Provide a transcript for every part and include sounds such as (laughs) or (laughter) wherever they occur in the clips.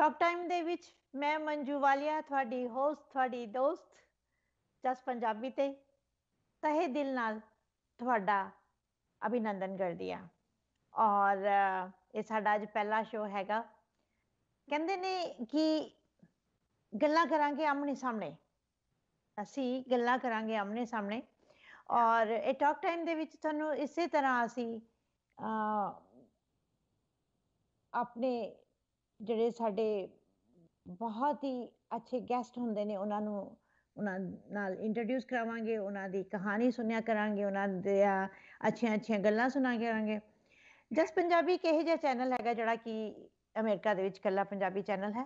Talk time ਦੇ ਵਿੱਚ ਮੈਂ ਮੰਜੂ ਵਾਲੀਆ ਤੁਹਾਡੀ ਹੋਸਟ ਤੁਹਾਡੀ ਦੋਸਤ ਜਸ ਪੰਜਾਬੀ ਤੇ ਤਹਿ ਦਿਲ ਨਾਲ ਤੁਹਾਡਾ ਅਭਿਨੰਦਨ ਕਰਦੀ ਆ ਔਰ ਇਹ ਸਾਡਾ ਅੱਜ ਪਹਿਲਾ ਸ਼ੋਅ ਹੈਗਾ ਕਹਿੰਦੇ ਨੇ ਕਿ ਗੱਲਾਂ ਕਰਾਂਗੇ ਆਮਣੇ ਸਾਹਮਣੇ ਅਸੀਂ ਗੱਲਾਂ ਕਰਾਂਗੇ ਆਮਣੇ ਸਾਹਮਣੇ ਔਰ ਇਹ ਟਾਕ ਟਾਈਮ ਦੇ ਵਿੱਚ ਤੁਹਾਨੂੰ ਇਸੇ ਤਰ੍ਹਾਂ ਅਸੀਂ ਆਪਣੇ ਜਿਹੜੇ ਸਾਡੇ ਬਹੁਤ ਹੀ ਅੱਛੇ ਗੈਸਟ ਹੁੰਦੇ ਨੇ ਉਹਨਾਂ ਨੂੰ ਉਹਨਾਂ ਨਾਲ ਇੰਟਰੋਡਿਊਸ ਕਰਾਵਾਂਗੇ ਉਹਨਾਂ ਦੀ ਕਹਾਣੀ ਸੁਣਿਆ ਕਰਾਂਗੇ ਉਹਨਾਂ ਦੇ ਅੱਛੀਆਂ ਅੱਛੀਆਂ ਗੱਲਾਂ ਸੁਣਾ ਕਰਾਂਗੇ ਜਸ ਪੰਜਾਬੀ ਕਿਹੋ ਜਿਹਾ ਚੈਨਲ ਹੈਗਾ ਜਿਹੜਾ ਕਿ ਅਮਰੀਕਾ ਦੇ ਵਿੱਚ ਕੱਲਾ ਪੰਜਾਬੀ ਚੈਨਲ ਹੈ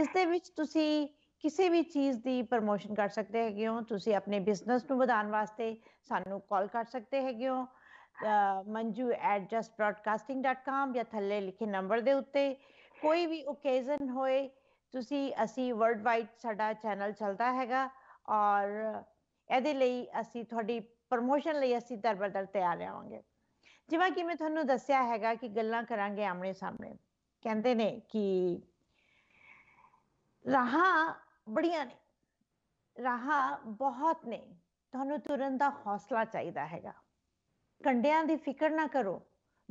ਇਸ ਦੇ ਵਿੱਚ ਤੁਸੀਂ ਕਿਸੇ ਵੀ ਚੀਜ਼ ਦੀ ਪ੍ਰੋਮੋਸ਼ਨ ਕਰ ਸਕਦੇ ਹੈਗੇ ਹੋ ਤੁਸੀਂ ਆਪਣੇ ਬਿਜ਼ਨਸ ਨੂੰ ਵਧਾਉਣ ਵਾਸਤੇ ਸਾਨੂੰ ਕਾਲ ਕਰ ਸਕਦੇ ਹੈਗੇ ਹੋ manju@justbroadcasting.com ਜਾਂ ਥੱਲੇ ਲਿਖੇ ਨੰਬਰ ਦੇ ਉੱਤੇ ਕੋਈ ਵੀ ਓਕੇਜ਼ਨ ਹੋਏ ਤੁਸੀਂ ਅਸੀਂ ਵਰਲਡਵਾਈਡ ਸਾਡਾ ਚੈਨਲ ਚੱਲਦਾ ਹੈਗਾ ਔਰ ਇਹਦੇ ਲਈ ਅਸੀਂ ਤੁਹਾਡੀ ਪ੍ਰੋਮੋਸ਼ਨ ਲਈ ਅਸੀਂ ਦਰਬਦਰ ਤਿਆਰ ਰਹਾਂਗੇ ਜਿਵੇਂ ਕਿ ਮੈਂ ਤੁਹਾਨੂੰ ਦੱਸਿਆ ਹੈਗਾ ਕਿ ਗੱਲਾਂ ਕਰਾਂਗੇ ਆਮਣੇ ਸਾਹਮਣੇ ਕਹਿੰਦੇ ਨੇ ਕਿ ਰਾਹਾਂ ਬੜੀਆਂ ਨੇ ਰਾਹਾਂ ਬਹੁਤ ਨੇ ਤੁਹਾਨੂੰ ਤੁਰਨ ਦਾ ਹੌਸਲਾ ਚਾਹੀਦਾ ਹੈਗਾ ਕੰਡਿਆਂ ਦੀ ਫਿਕਰ ਨਾ ਕਰੋ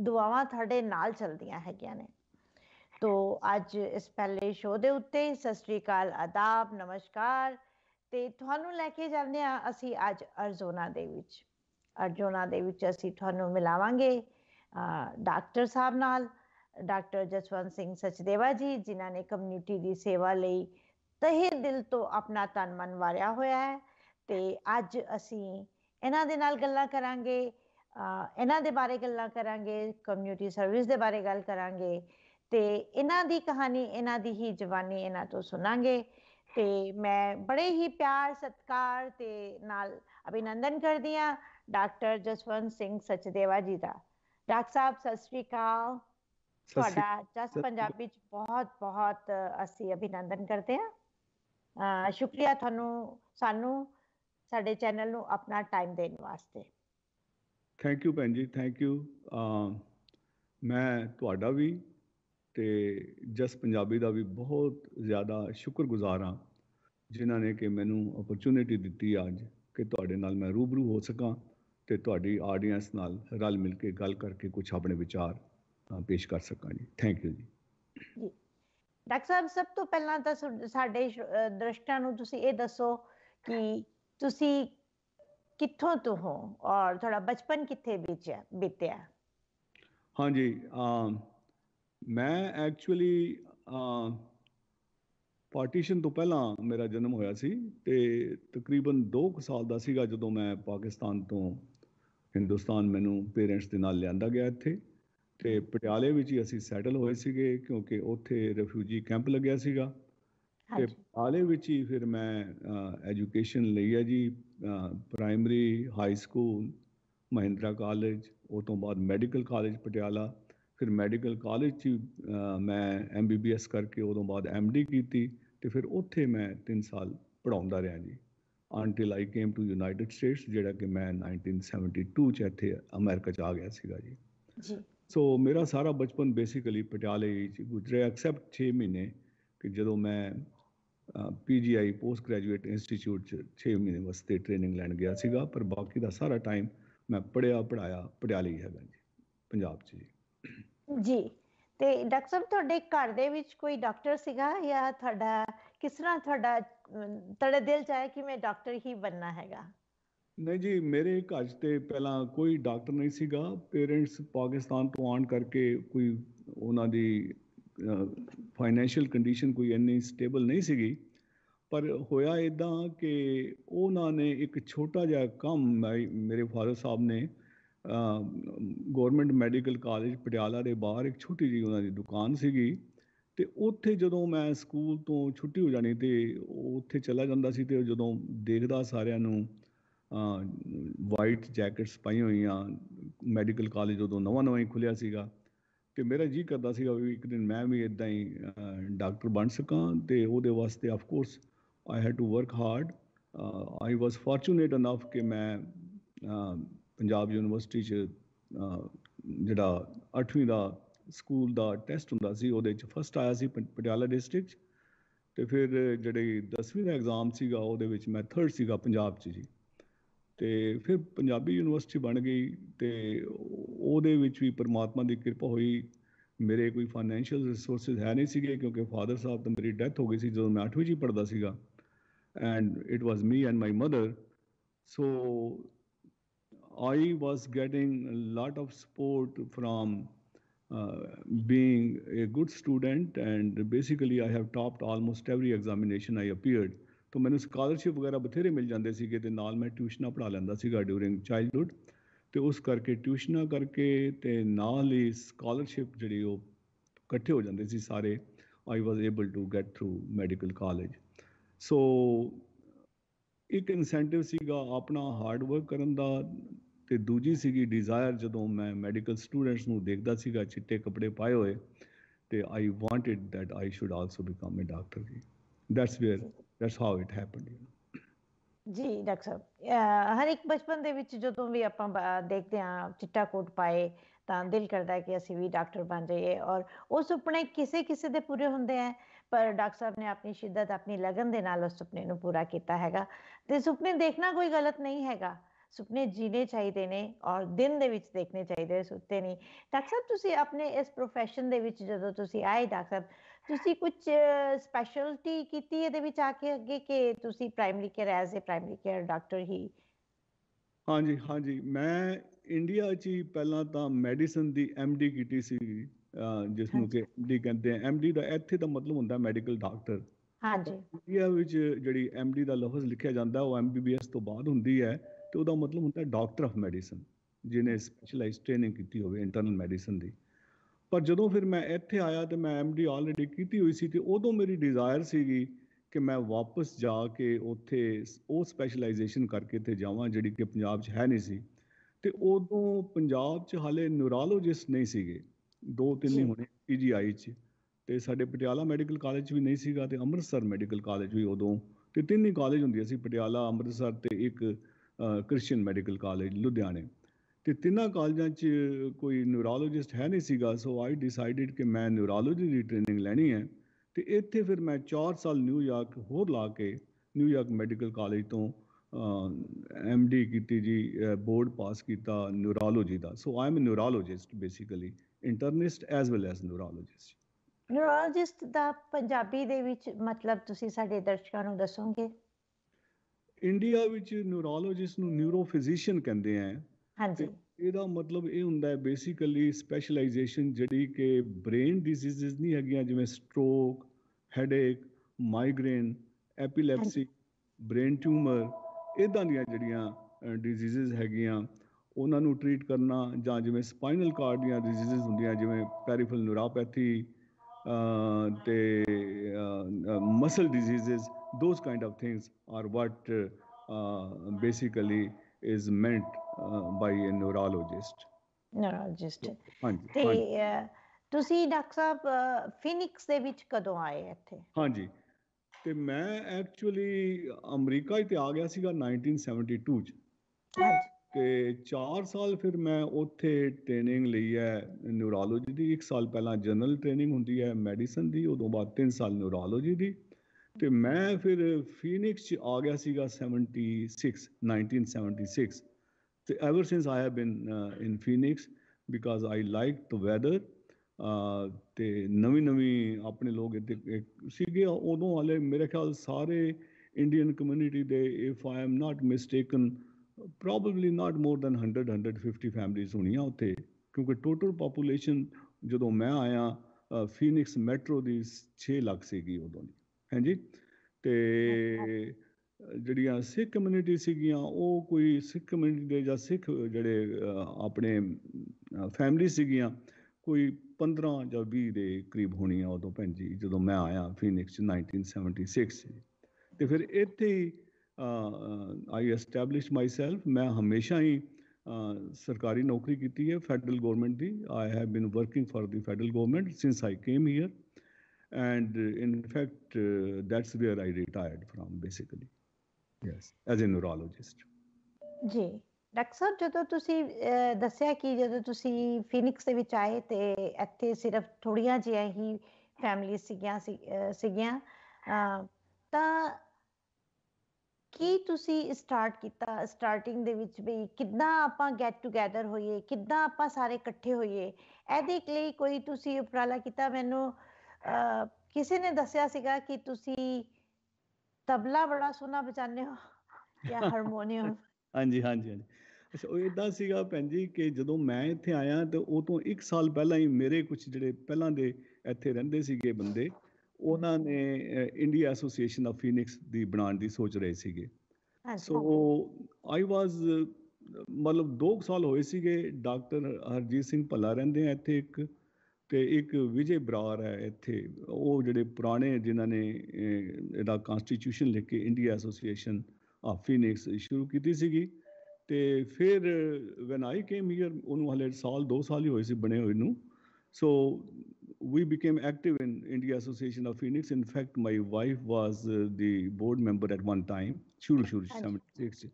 ਦੁਆਵਾਂ ਤੁਹਾਡੇ ਨਾਲ ਚਲਦੀਆਂ ਹੈਗੀਆਂ ਨੇ ਤੋ ਅੱਜ ਇਸ ਪਹਿਲੇ ਸ਼ੋਅ ਦੇ ਉੱਤੇ ਸਤਿ ਸ੍ਰੀ ਅਕਾਲ ਆਦਾਬ ਨਮਸਕਾਰ ਤੇ ਤੁਹਾਨੂੰ ਲੈ ਕੇ ਜਾਂਦੇ ਆ ਅਸੀਂ ਅੱਜ ਅਰਜ਼ੋਨਾ ਦੇ ਵਿੱਚ ਅਰਜ਼ੋਨਾ ਦੇ ਵਿੱਚ ਅਸੀਂ ਤੁਹਾਨੂੰ ਮਿਲਾਵਾਂਗੇ ਡਾਕਟਰ ਸਾਹਿਬ ਨਾਲ ਡਾਕਟਰ ਜਸਵੰਤ ਸਿੰਘ ਸਚਦੇਵਾ ਜੀ ਜਿਨ੍ਹਾਂ ਨੇ ਕਮਿਊਨਿਟੀ ਦੀ ਸੇਵਾ ਲਈ ਤਹਿ ਦਿਲ ਤੋਂ ਆਪਣਾ ਤਨ ਮਨ ਵਾਰਿਆ ਹੋਇਆ ਹੈ ਤੇ ਅੱਜ ਅਸੀਂ ਇਹਨਾਂ ਦੇ ਨਾਲ ਗੱਲਾਂ ਕਰਾਂਗੇ ਇਹਨਾਂ ਦੇ ਬਾਰੇ ਗੱਲਾਂ ਕਰਾਂਗੇ ਕਮਿਊਨਿਟੀ ਸਰਵਿਸ ਦੇ ਬਾਰੇ ਗੱਲ ਕਰਾਂਗੇ ਤੇ ਇਹਨਾਂ ਦੀ ਕਹਾਣੀ ਇਹਨਾਂ ਦੀ ਹੀ ਜਵਾਨੀ ਇਹਨਾਂ ਤੋਂ ਸੁਣਾਂਗੇ ਤੇ ਮੈਂ ਬੜੇ ਹੀ ਪਿਆਰ ਸਤਕਾਰ ਤੇ ਨਾਲ ਅਭਿਨੰਦਨ ਕਰਦੀ ਆ ਡਾਕਟਰ ਜਸਵੰਤ ਸਿੰਘ ਸਚਦੇਵਾ ਜੀ ਦਾ ਡਾਕਟਰ ਸਾਹਿਬ ਸਤਿ ਸ੍ਰੀ ਅਕਾਲ ਤੁਹਾਡਾ ਜਸ ਪੰਜਾਬੀ ਚ ਬਹੁਤ ਬਹੁਤ ਅਸੀਂ ਅਭਿਨੰਦਨ ਕਰਦੇ ਆ ਸ਼ੁਕਰੀਆ ਤੁਹਾਨੂੰ ਸਾਨੂੰ ਸਾਡੇ ਚੈਨਲ ਨੂੰ ਆਪਣਾ ਟਾਈਮ ਦੇਣ ਵਾਸਤੇ ਥੈਂਕ ਯੂ ਭੈਣ ਜੀ ਥੈਂਕ ਯੂ ਮੈਂ ਤੁਹਾਡਾ ਵੀ ਤੇ ਜਸ ਪੰਜਾਬੀ ਦਾ ਵੀ ਬਹੁਤ ਜ਼ਿਆਦਾ ਸ਼ੁਕਰਗੁਜ਼ਾਰ ਹਾਂ ਜਿਨ੍ਹਾਂ ਨੇ ਕਿ ਮੈਨੂੰ ਓਪਰਚੁਨਿਟੀ ਦਿੱਤੀ ਅੱਜ ਕਿ ਤੁਹਾਡੇ ਨਾਲ ਮੈਂ ਰੂਬਰੂ ਹੋ ਸਕਾਂ ਤੇ ਤੁਹਾਡੀ ਆਡੀਅנס ਨਾਲ ਰਲ ਮਿਲ ਕੇ ਗੱਲ ਕਰਕੇ ਕੁਝ ਆਪਣੇ ਵਿਚਾਰ ਪੇਸ਼ ਕਰ ਸਕਾਂ ਜੀ ਥੈਂਕ ਯੂ ਜੀ ਡਾਕਟਰ ਸਾਹਿਬ ਸਭ ਤੋਂ ਪਹਿਲਾਂ ਤਾਂ ਸਾਡੇ ਦ੍ਰਿਸ਼ਟਾਂ ਨੂੰ ਤੁਸੀਂ ਇਹ ਦੱਸੋ ਕਿ ਤੁਸੀਂ ਕਿੱਥੋਂ ਤੋਂ ਹੋ ਔਰ ਤੁਹਾਡਾ ਬਚਪਨ ਕਿੱਥੇ ਬੀਤਿਆ ਬੀਤਿਆ ਹਾਂਜੀ ਮੈਂ ਐਕਚੁਅਲੀ ਪਾਰਟੀਸ਼ਨ ਤੋਂ ਪਹਿਲਾਂ ਮੇਰਾ ਜਨਮ ਹੋਇਆ ਸੀ ਤੇ ਤਕਰੀਬਨ 2 ਸਾਲ ਦਾ ਸੀਗਾ ਜਦੋਂ ਮੈਂ ਪਾਕਿਸਤਾਨ ਤੋਂ ਹਿੰਦੁਸਤਾਨ ਮੈਨੂੰ ਪੇਰੈਂਟਸ ਦੇ ਨਾਲ ਲਿਆਂਦਾ ਗਿਆ ਇੱਥੇ ਤੇ ਪਟਿਆਲੇ ਵਿੱਚ ਹੀ ਅਸੀਂ ਸੈਟਲ ਹੋਏ ਸੀਗੇ ਕਿਉਂਕਿ ਉੱਥੇ ਰੈਫਿਊਜੀ ਕੈਂਪ ਲੱਗਿਆ ਸੀਗਾ ਤੇ ਪਟਿਆਲੇ ਵਿੱਚ ਹੀ ਫਿਰ ਮੈਂ ਐਜੂਕੇਸ਼ਨ ਲਈ ਹੈ ਜੀ primary high school Mahindra college ਉਸ ਤੋਂ ਬਾਅਦ ਮੈਡੀਕਲ ਕਾਲਜ ਪਟਿਆਲਾ ਫਿਰ ਮੈਡੀਕਲ ਕਾਲਜ 'ਚ ਮੈਂ ਐਮਬੀਬੀਐਸ ਕਰਕੇ ਉਦੋਂ ਬਾਅਦ ਐਮਡੀ ਕੀਤੀ ਤੇ ਫਿਰ ਉੱਥੇ ਮੈਂ 3 ਸਾਲ ਪੜਾਉਂਦਾ ਰਿਹਾ ਜੀ until I came to United States ਜਿਹੜਾ ਕਿ ਮੈਂ 1972 ਚ ਇੱਥੇ ਅਮਰੀਕਾ ਚ ਆ ਗਿਆ ਸੀਗਾ ਜੀ ਜੀ ਸੋ ਮੇਰਾ ਸਾਰਾ ਬਚਪਨ ਬੇਸਿਕਲੀ ਪਟਿਆਲੇ ਵਿੱਚ ਗੁਜ਼ਰਿਆ ਐਕਸੈਪਟ 6 ਮਹੀਨੇ ਕਿ ਜਦੋਂ ਮੈਂ ਪੀਜੀਆਈ ਪੋਸਟ ਗ੍ਰੈਜੂਏਟ ਇੰਸਟੀਚਿਊਟ ਚ 6 ਮਹੀਨੇ ਵਾਸਤੇ ਟ੍ਰੇਨਿੰਗ ਲੈਣ ਗਿਆ ਸੀਗਾ ਪਰ ਬਾਕੀ ਦਾ ਸਾਰਾ ਟਾਈਮ ਮੈਂ ਪੜਿਆ ਪੜਾਇਆ ਪਟਿਆਲੇ ਹੀ ਹੈਗਾ ਜੀ ਪੰਜਾਬ ਚ ਜੀ ਜੀ ਤੇ ਡਾਕਟਰ ਸਾਹਿਬ ਤੁਹਾਡੇ ਘਰ ਦੇ ਵਿੱਚ ਕੋਈ ਡਾਕਟਰ ਸੀਗਾ ਜਾਂ ਤੁਹਾਡਾ ਕਿਸ ਤਰ੍ਹਾਂ ਤੁਹਾਡਾ ਤੁਹਾਡੇ ਦਿਲ ਚ ਆਇਆ ਕਿ ਮੈਂ ਡਾਕਟਰ ਹੀ ਬਣਨਾ ਹੈਗਾ ਨਹੀਂ ਜੀ ਮੇਰੇ ਘਰ ਤੇ ਪਹਿਲਾਂ ਕੋਈ ਡਾਕਟਰ ਨਹੀਂ ਸੀਗਾ ਪੇਰੈਂਟਸ ਪਾਕਿਸਤਾਨ ਤੋਂ ਆਣ ਕਰਕੇ ਕੋਈ ਉਹਨਾਂ ਦੀ ਫਾਈਨੈਂਸ਼ੀਅਲ ਕੰਡੀਸ਼ਨ ਕੋਈ ਇੰਨੀ ਸਟੇਬਲ ਨਹੀਂ ਸੀਗੀ ਪਰ ਹੋਇਆ ਇਦਾਂ ਕਿ ਉਹਨਾਂ ਨੇ ਇੱਕ ਛੋਟਾ ਜਿਹਾ ਕੰਮ ਮੇਰੇ ਫਾਦਰ ਸਾਹਿਬ ਨੇ ਗਵਰਨਮੈਂਟ ਮੈਡੀਕਲ ਕਾਲਜ ਪਟਿਆਲਾ ਦੇ ਬਾਹਰ ਇੱਕ ਛੋਟੀ ਜਿਹੀ ਉਹਨਾਂ ਦੀ ਦੁਕਾਨ ਸੀਗੀ ਤੇ ਉੱਥੇ ਜਦੋਂ ਮੈਂ ਸਕੂਲ ਤੋਂ ਛੁੱਟੀ ਹੋ ਜਾਣੀ ਤੇ ਉੱਥੇ ਚਲਾ ਜਾਂਦਾ ਸੀ ਤੇ ਜਦੋਂ ਦੇਖਦਾ ਸਾਰਿਆਂ ਨੂੰ ਵਾਈਟ ਜੈਕਟਸ ਪਾਈ ਹੋਈਆਂ ਮੈਡੀਕਲ ਕਾਲਜ ਉਦੋਂ ਨਵਾਂ ਨਵਾਂ ਹੀ ਖੁੱਲਿਆ ਸੀਗਾ ਤੇ ਮੇਰਾ ਜੀ ਕਰਦਾ ਸੀਗਾ ਵੀ ਇੱਕ ਦਿਨ ਮੈਂ ਵੀ ਇਦਾਂ ਹੀ ਡਾਕਟਰ ਬਣ ਸਕਾਂ ਤੇ ਉਹਦੇ ਵਾਸਤੇ of course I had to work hard I was fortunate enough ਕਿ ਮੈਂ ਪੰਜਾਬ ਯੂਨੀਵਰਸਿਟੀ 'ਚ ਜਿਹੜਾ 8ਵੀਂ ਦਾ ਸਕੂਲ ਦਾ ਟੈਸਟ ਹੁੰਦਾ ਸੀ ਉਹਦੇ 'ਚ ਫਸਟ ਆਇਆ ਸੀ ਪਟਿਆਲਾ ਡਿਸਟ੍ਰਿਕਟ ਤੇ ਫਿਰ ਜਿਹੜੇ 10ਵੀਂ ਦਾ ਐਗਜ਼ਾਮ ਸੀਗਾ ਉਹਦੇ ਵਿੱਚ ਮੈਂ 3rd ਸੀਗਾ ਪੰਜਾਬ 'ਚ ਜੀ ਤੇ ਫਿਰ ਪੰਜਾਬੀ ਯੂਨੀਵਰਸਿਟੀ ਬਣ ਗਈ ਤੇ ਉਹਦੇ ਵਿੱਚ ਵੀ ਪਰਮਾਤਮਾ ਦੀ ਕਿਰਪਾ ਹੋਈ ਮੇਰੇ ਕੋਈ ਫਾਈਨੈਂਸ਼ੀਅਲ ਰਿਸੋਰਸਸ ਹੈ ਨਹੀਂ ਸੀਗੇ ਕਿਉਂਕਿ ਫਾਦਰ ਸਾਹਿਬ ਤਾਂ ਮੇਰੀ ਡੈਥ ਹੋ ਗਈ ਸੀ ਜਦੋਂ ਮੈਂ 8ਵੀਂ 'ਚ ਪੜਦਾ ਸੀਗਾ and it was me and my mother so I was getting a lot of support from uh, being a good student and basically I have topped almost every examination I appeared. ਤੋਂ ਮੈਨੂੰ scholarship ਵਗੈਰਾ ਬਥੇਰੇ ਮਿਲ ਜਾਂਦੇ ਸੀਗੇ ਤੇ ਨਾਲ ਮੈਂ ਟਿਊਸ਼ਨਾਂ ਪੜਾ ਲੈਂਦਾ ਸੀਗਾ ਡੂਰਿੰਗ ਚਾਈਲਡਹੂਡ ਤੇ ਉਸ ਕਰਕੇ ਟਿਊਸ਼ਨਾਂ ਕਰਕੇ ਤੇ ਨਾਲ ਹੀ ਸਕਾਲਰਸ਼ਿਪ ਜਿਹੜੀ ਉਹ ਇਕੱਠੇ ਹੋ ਜਾਂਦੇ ਸੀ ਸਾਰੇ I was able to get through medical college so ਇੱਕ ਇਨਸੈਂਟਿਵ ਸੀਗਾ ਆਪਣਾ ਹਾਰਡ ਵਰਕ ਕਰਨ ਦਾ ਤੇ ਦੂਜੀ ਸੀਗੀ ਡਿਜ਼ਾਇਰ ਜਦੋਂ ਮੈਂ ਮੈਡੀਕਲ ਸਟੂਡੈਂਟਸ ਨੂੰ ਦੇਖਦਾ ਸੀਗਾ ਚਿੱਟੇ ਕੱਪੜੇ ਪਾਏ ਹੋਏ ਤੇ I wanted that I should also become a doctor ਜੀ that's where that's how it happened you ਜੀ ਡਾਕਟਰ ਸਾਹਿਬ ਹਰ ਇੱਕ ਬਚਪਨ ਦੇ ਵਿੱਚ ਜਦੋਂ ਵੀ ਆਪਾਂ ਦੇਖਦੇ ਆ ਚਿੱਟਾ ਕੋਟ ਪਾਏ ਤਾਂ ਦਿਲ ਕਰਦਾ ਹੈ ਕਿ ਅਸੀਂ ਵੀ ਡਾਕਟਰ ਬਣ ਜਾਈਏ ਔਰ ਉਹ ਸੁਪਨੇ ਕਿਸੇ ਕਿਸੇ ਦੇ ਪੂਰੇ ਹੁੰਦੇ ਆ ਪਰ ਡਾਕਟਰ ਸਾਹਿਬ ਨੇ ਆਪਣੀ ਸ਼ਿੱਦਤ ਆਪਣੀ ਲਗਨ ਦੇ ਨਾਲ ਉਸ ਸੁਪਨੇ ਨੂੰ ਪੂਰਾ ਕੀਤਾ ਹੈਗਾ ਤੇ ਸੁਪਨੇ ਦੇਖਣਾ ਕੋਈ ਗਲਤ ਨਹੀਂ ਹੈਗਾ ਸੁਪਨੇ ਜੀਨੇ ਚਾਹੀਦੇ ਨੇ ਔਰ ਦਿਨ ਦੇ ਵਿੱਚ ਦੇਖਣੇ ਚਾਹੀਦੇ ਸੁੱਤੇ ਨਹੀਂ ਡਾਕਟਰ ਸਾਹਿਬ ਤੁਸੀਂ ਆਪਣੇ ਇਸ profession ਦੇ ਵਿੱਚ ਜਦੋਂ ਤੁਸੀਂ ਆਏ ਡਾਕਟਰ ਸਾਹਿਬ ਤੁਸੀਂ ਕੁਝ ਸਪੈਸ਼ਲਟੀ ਕੀਤੀ ਇਹਦੇ ਵਿੱਚ ਆ ਕੇ ਅੱਗੇ ਕਿ ਤੁਸੀਂ primary care as a primary care doctor ਹੀ ਹਾਂਜੀ ਹਾਂਜੀ ਮੈਂ ਇੰਡੀਆ 'ਚ ਪਹਿਲਾਂ ਤਾਂ ਮੈਡੀਸਨ ਦੀ ਐਮਡੀ ਕੀਤੀ ਸੀ ਜਿਸ ਨੂੰ ਕਿ ਐਮਡੀ ਕਹਿੰਦੇ ਆ ਐਮਡੀ ਦਾ ਇੱਥੇ ਦਾ ਮਤਲਬ ਹੁੰਦਾ ਮੈਡੀਕਲ ਡਾਕਟਰ ਹਾਂਜੀ ਇੰਡੀਆ ਵਿੱਚ ਜਿਹੜੀ ਐਮਡੀ ਦਾ ਲਫ਼ਜ਼ ਲਿਖਿਆ ਜਾਂਦਾ ਉਹ ਐਮਬੀਬੀਐਸ ਤੋਂ ਬਾਅਦ ਹੁੰਦੀ ਹੈ ਤੇ ਉਹਦਾ ਮਤਲਬ ਹੁੰਦਾ ਡਾਕਟਰ ਆਫ ਮੈਡੀਸਨ ਜਿਨੇ ਸਪੈਸ਼ਲਾਈਜ਼ਡ ਟ੍ਰੇਨਿੰਗ ਕੀਤੀ ਹੋਵੇ ਇੰਟਰਨਲ ਮੈਡੀਸਨ ਦੀ ਪਰ ਜਦੋਂ ਫਿਰ ਮੈਂ ਇੱਥੇ ਆਇਆ ਤੇ ਮੈਂ ਐਮਡੀ ਆਲਰੇਡੀ ਕੀਤੀ ਹੋਈ ਸੀ ਤੇ ਉਦੋਂ ਮੇਰੀ ਡਿਜ਼ਾਇਰ ਸੀਗੀ ਕਿ ਮੈਂ ਵਾਪਸ ਜਾ ਕੇ ਉੱਥੇ ਉਹ ਸਪੈਸ਼ਲਾਈਜੇਸ਼ਨ ਕਰਕੇ ਤੇ ਜਾਵਾਂ ਜਿਹੜੀ ਕਿ ਪੰਜਾਬ 'ਚ ਹੈ ਨਹੀਂ ਸੀ ਤੇ ਉਦੋਂ ਪੰਜਾਬ 'ਚ ਹਾਲੇ ਨਿਊਰੋਲੋਜਿਸਟ ਨਹੀਂ ਸੀਗੇ ਦੋ ਤਿੰਨ ਹੀ ਹੋਣੇ ਪੀਜੀਆਈ 'ਚ ਤੇ ਸਾਡੇ ਪਟਿਆਲਾ ਮੈਡੀਕਲ ਕਾਲਜ ਵੀ ਨਹੀਂ ਸੀਗਾ ਤੇ ਅੰਮ੍ਰਿਤਸਰ ਮੈਡੀਕਲ ਕਾਲਜ ਵੀ ਉਦੋਂ ਤੇ ਤਿੰਨ ਹੀ ਕਾਲਜ ਹੁੰਦੀਆਂ ਸੀ ਪਟਿਆਲਾ ਅੰਮ੍ਰਿਤਸਰ ਤੇ ਇੱਕ ਕ੍ਰਿਸਚੀਅਨ ਮੈਡੀਕਲ ਕਾਲਜ ਲੁਧਿਆਣੇ ਤੇ ਤਿੰਨਾਂ ਕਾਲਜਾਂ 'ਚ ਕੋਈ ਨਿਊਰੋਲੋਜਿਸਟ ਹੈ ਨਹੀਂ ਸੀਗਾ ਸੋ ਆਈ ਡਿਸਾਈਡਡ ਕਿ ਮੈਂ ਨਿਊਰੋਲੋਜੀ ਦੀ ਟ੍ਰੇਨਿੰਗ ਲੈਣੀ ਹੈ ਤੇ ਇੱਥੇ ਫਿਰ ਮੈਂ 4 ਸਾਲ ਨਿਊਯਾਰਕ ਹੋਰ ਲਾ ਕੇ ਨਿਊਯਾਰਕ ਮੈਡੀਕਲ ਕਾਲਜ ਤੋਂ ਐਮਡੀ ਕੀਤੀ ਜੀ ਬੋਰਡ ਪਾਸ ਕੀਤਾ ਨਿਊਰੋਲੋਜੀ ਦਾ so I am a neurologist basically internist as well as neurologist neurologist ਦਾ ਪੰਜਾਬੀ ਦੇ ਵਿੱਚ ਮਤਲਬ ਤੁਸੀਂ ਸਾਡੇ ਦਰਸ਼ਕਾਂ ਨੂੰ ਦੱਸੋਗੇ ਇੰਡੀਆ ਵਿੱਚ ਨਿਊਰੋਲੋਜਿਸਟ ਨੂੰ ਨਿਊਰੋਫਿਜ਼ੀਸ਼ੀਅਨ ਕਹਿੰਦੇ ਆ ਹਾਂਜੀ ਇਹਦਾ ਮਤਲਬ ਇਹ ਹੁੰਦਾ ਹੈ ਬੇਸਿਕਲੀ ਸਪੈਸ਼ਲਾਈਜੇਸ਼ਨ ਜਿਹੜੀ ਕਿ ਬ੍ਰੇਨ ਡਿਜ਼ੀਜ਼ਸ ਨਹੀਂ ਹੈਗੀਆਂ ਜਿਵੇਂ stroke headache migraine epilepsy brain tumour ਇਦਾਂ ਦੀਆਂ ਜਿਹੜੀਆਂ ਡਿਜ਼ੀਜ਼ਸ ਹੈਗੀਆਂ ਉਹਨਾਂ ਨੂੰ ਟ੍ਰੀਟ ਕਰਨਾ ਜਾਂ ਜਿਵੇਂ ਸਪਾਈਨਲ ਕਾਰਡ ਦੀਆਂ ਡਿਜ਼ੀਜ਼ਸ ਹੁੰਦੀਆਂ ਜਿਵੇਂ ਪੈਰੀਫਲ ਨਿਊਰੋਪੈਥੀ ਤੇ muscle diseases those kind of things are what uh, uh, basically is meant uh, by a neurologist neurologist ਤੇ ਤੁਸੀਂ ਡਾਕਟਰ ਸਾਹਿਬ ਫਿਨਿਕਸ ਦੇ ਵਿੱਚ ਕਦੋਂ ਆਏ ਇੱਥੇ ਹਾਂਜੀ ਤੇ ਮੈਂ ਐਕਚੁਅਲੀ ਅਮਰੀਕਾ ਹੀ ਤੇ ਆ ਗਿਆ ਸੀਗਾ 1972 ਚ ਹਾਂਜੀ ਤੇ 4 ਸਾਲ ਫਿਰ ਮੈਂ ਉੱਥੇ ਟ੍ਰੇਨਿੰਗ ਲਈ ਹੈ ਨਿਊਰੋਲੋਜੀ ਦੀ 1 ਸਾਲ ਪਹਿਲਾਂ ਜਨਰਲ ਟ੍ਰੇਨਿੰਗ ਹੁੰਦੀ ਹੈ ਮੈਡੀਸਨ ਦੀ ਉਦੋਂ ਬਾਅਦ 3 ਸਾਲ ਨਿਊਰੋਲੋਜੀ ਦੀ ਤੇ ਮੈਂ ਫਿਰ ਫੀਨਿਕਸ ਚ ਆ ਗਿਆ ਸੀਗਾ 76 1976 ਤੇ ever since I have been in Phoenix because I like the weather ਤੇ ਨਵੀਂ ਨਵੀਂ ਆਪਣੇ ਲੋਕ ਇੱਥੇ ਸੀਗੇ ਉਦੋਂ ਹਲੇ ਮੇਰੇ ਖਿਆਲ ਸਾਰੇ ਇੰਡੀਅਨ ਕਮਿਊਨਿਟੀ ਦੇ if I am not mistaken probably not more than 100 150 ਫੈਮਲੀਆਂ ਹੋਣੀਆਂ ਉੱਥੇ ਕਿਉਂਕਿ ਟੋਟਲ ਪੋਪੂਲੇਸ਼ਨ ਜਦੋਂ ਮੈਂ ਆਇਆ ਫੀਨਿਕਸ uh, ਮੈਟਰੋ ਦੀ 6 ਲੱਖ ਸੀਗੀ ਉਦੋਂ ਦੀ ਹਾਂਜੀ ਤੇ ਜਿਹੜੀਆਂ ਸਿੱਖ ਕਮਿਊਨਿਟੀ ਸੀਗੀਆਂ ਉਹ ਕੋਈ ਸਿੱਖ ਕਮਿਊਨਿਟੀ ਦੇ ਜਾਂ ਸਿੱਖ ਜਿਹੜੇ ਆਪਣੇ ਫੈਮਿਲੀ ਸੀਗੀਆਂ ਕੋਈ 15 ਜਾਂ 20 ਦੇ ਕਰੀਬ ਹੋਣੀਆਂ ਉਦੋਂ ਭੈਣ ਜੀ ਜਦੋਂ ਮੈਂ ਆਇਆ ਫੀਨਿਕਸ 1976 ਤੇ ਫਿਰ ਇੱਥੇ ਹੀ ਆਈ ਐਸਟੈਬਲਿਸ਼ ਮਾਈਸੈਲਫ ਮੈਂ ਹਮੇਸ਼ਾ ਹੀ ਸਰਕਾਰੀ ਨੌਕਰੀ ਕੀਤੀ ਹੈ ਫੈਡਰਲ ਗਵਰਨਮੈਂਟ ਦੀ I have been working for the federal government ਸਿንስ I came here And uh, in fact, uh, that's where I retired from basically. Yes, as a neurologist. ji doctor ਸਾਹਿਬ ਜਦੋਂ ਤੁਸੀਂ ਦੱਸਿਆ ਕਿ ਜਦੋਂ ਤੁਸੀਂ ਫੀਨਿਕਸ ਦੇ ਵਿੱਚ ਆਏ ਤੇ ਇੱਥੇ ਸਿਰਫ ਥੋੜੀਆਂ ਜਿਹੀਆਂ ਹੀ ਫੈਮਿਲੀ ਸੀਗੀਆਂ ਸੀਗੀਆਂ ਤਾਂ ਕੀ ਤੁਸੀਂ ਸਟਾਰਟ ਕੀਤਾ ਸਟਾਰਟਿੰਗ ਦੇ ਵਿੱਚ ਵੀ ਕਿੱਦਾਂ ਆਪਾਂ ਗੈਟ ਟੂਗੇਦਰ ਹੋਈਏ ਕਿੱਦਾਂ ਆਪਾਂ ਸਾਰੇ ਇਕੱਠੇ ਹੋਈਏ ਇਹਦੇ ਲਈ ਕੋਈ ਤੁਸੀਂ ਉਪਰਾਲਾ ਕੀਤਾ ਮੈਨੂੰ ਕਿਸੇ ਨੇ ਦੱਸਿਆ ਸੀਗਾ ਕਿ ਤੁਸੀਂ ਤਬਲਾ ਬੜਾ ਸੋਨਾ ਬਚਾਉਂਦੇ ਹੋ ਜਾਂ ਹਾਰਮੋਨੀਅਮ (laughs) ਹਾਂਜੀ ਹਾਂਜੀ ਹਾਂਜੀ ਅੱਛਾ ਉਹ ਇਦਾਂ ਸੀਗਾ ਭੈਣ ਜੀ ਕਿ ਜਦੋਂ ਮੈਂ ਇੱਥੇ ਆਇਆ ਤੇ ਉਹ ਤੋਂ 1 ਸਾਲ ਪਹਿਲਾਂ ਹੀ ਮੇਰੇ ਕੁਝ ਜਿਹੜੇ ਪਹਿਲਾਂ ਦੇ ਇੱਥੇ ਰਹਿੰਦੇ ਸੀਗੇ ਬੰਦੇ ਉਹਨਾਂ ਨੇ ਇੰਡੀਆ ਐਸੋਸੀਏਸ਼ਨ ਆਫ ਫੀਨਿਕਸ ਦੀ ਬਣਾਉਣ ਦੀ ਸੋਚ ਰਹੇ ਸੀਗੇ ਸੋ ਆਈ ਵਾਸ ਮਤਲਬ 2 ਸਾਲ ਹੋਏ ਸੀਗੇ ਡਾਕਟਰ ਹਰਜੀਤ ਸਿੰਘ ਭੱਲਾ ਰਹਿੰਦੇ ਆ ਇੱਥੇ ਇੱਕ ਤੇ ਇੱਕ ਵਿਜੇ ਬਰਾਰ ਹੈ ਇੱਥੇ ਉਹ ਜਿਹੜੇ ਪੁਰਾਣੇ ਜਿਨ੍ਹਾਂ ਨੇ ਇਹਦਾ ਕਨਸਟੀਟਿਊਸ਼ਨ ਲਿਖ ਕੇ ਇੰਡੀਆ ਐਸੋਸੀਏਸ਼ਨ ਆਫ ਫੀਨਿਕਸ ਸ਼ੁਰੂ ਕੀਤੀ ਸੀਗੀ ਤੇ ਫਿਰ ਵੈਨ ਆਈ ਕੇਮ ਹੇਅਰ ਉਹਨੂੰ ਹਲੇ ਸਾਲ 2 ਸਾਲ ਹੀ ਹੋਏ ਸੀ ਬਣੇ ਹੋਏ ਨੂੰ so we become active in India association of Phoenix in fact my wife was the board member at one time ਸ਼ੁਰੂ ਸ਼ੁਰੂ 76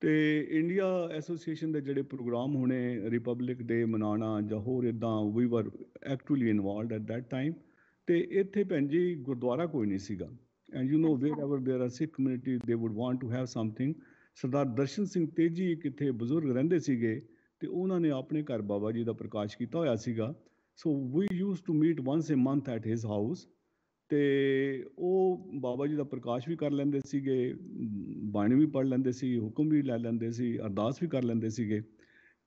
ਤੇ ਇੰਡੀਆ ਐਸੋਸੀਏਸ਼ਨ ਦੇ ਜਿਹੜੇ ਪ੍ਰੋਗਰਾਮ ਹੋਣੇ ਰਿਪਬਲਿਕ ਡੇ ਮਨਾਣਾ ਜਾਂ ਹੋਰ ਇਦਾਂ ਵੀ were actually involved at that time ਤੇ ਇੱਥੇ ਭੈਣ ਜੀ ਗੁਰਦੁਆਰਾ ਕੋਈ ਨਹੀਂ ਸੀਗਾ and you know wherever there ਆ ਸਿੱਖ ਕਮਿਊਨਿਟੀ ਦੇ would want to have something Sardar Darshan Singh Teji ਕਿੱਥੇ ਬਜ਼ੁਰਗ ਰਹਿੰਦੇ ਸੀਗੇ ਤੇ ਉਹਨਾਂ ਨੇ ਆਪਣੇ ਘਰ ਬਾਬਾ ਜੀ ਦਾ ਪ੍ਰਕਾਸ਼ ਕੀਤਾ ਹੋਇਆ ਸੀਗਾ so we used to meet once a month at his house ਤੇ ਉਹ ਬਾਬਾ ਜੀ ਦਾ ਪ੍ਰਕਾਸ਼ ਵੀ ਕਰ ਲੈਂਦੇ ਸੀਗੇ ਬਾਣੀ ਵੀ ਪੜ ਲੈਂਦੇ ਸੀ ਹੁਕਮ ਵੀ ਲੈ ਲੈਂਦੇ ਸੀ ਅਰਦਾਸ ਵੀ ਕਰ ਲੈਂਦੇ ਸੀਗੇ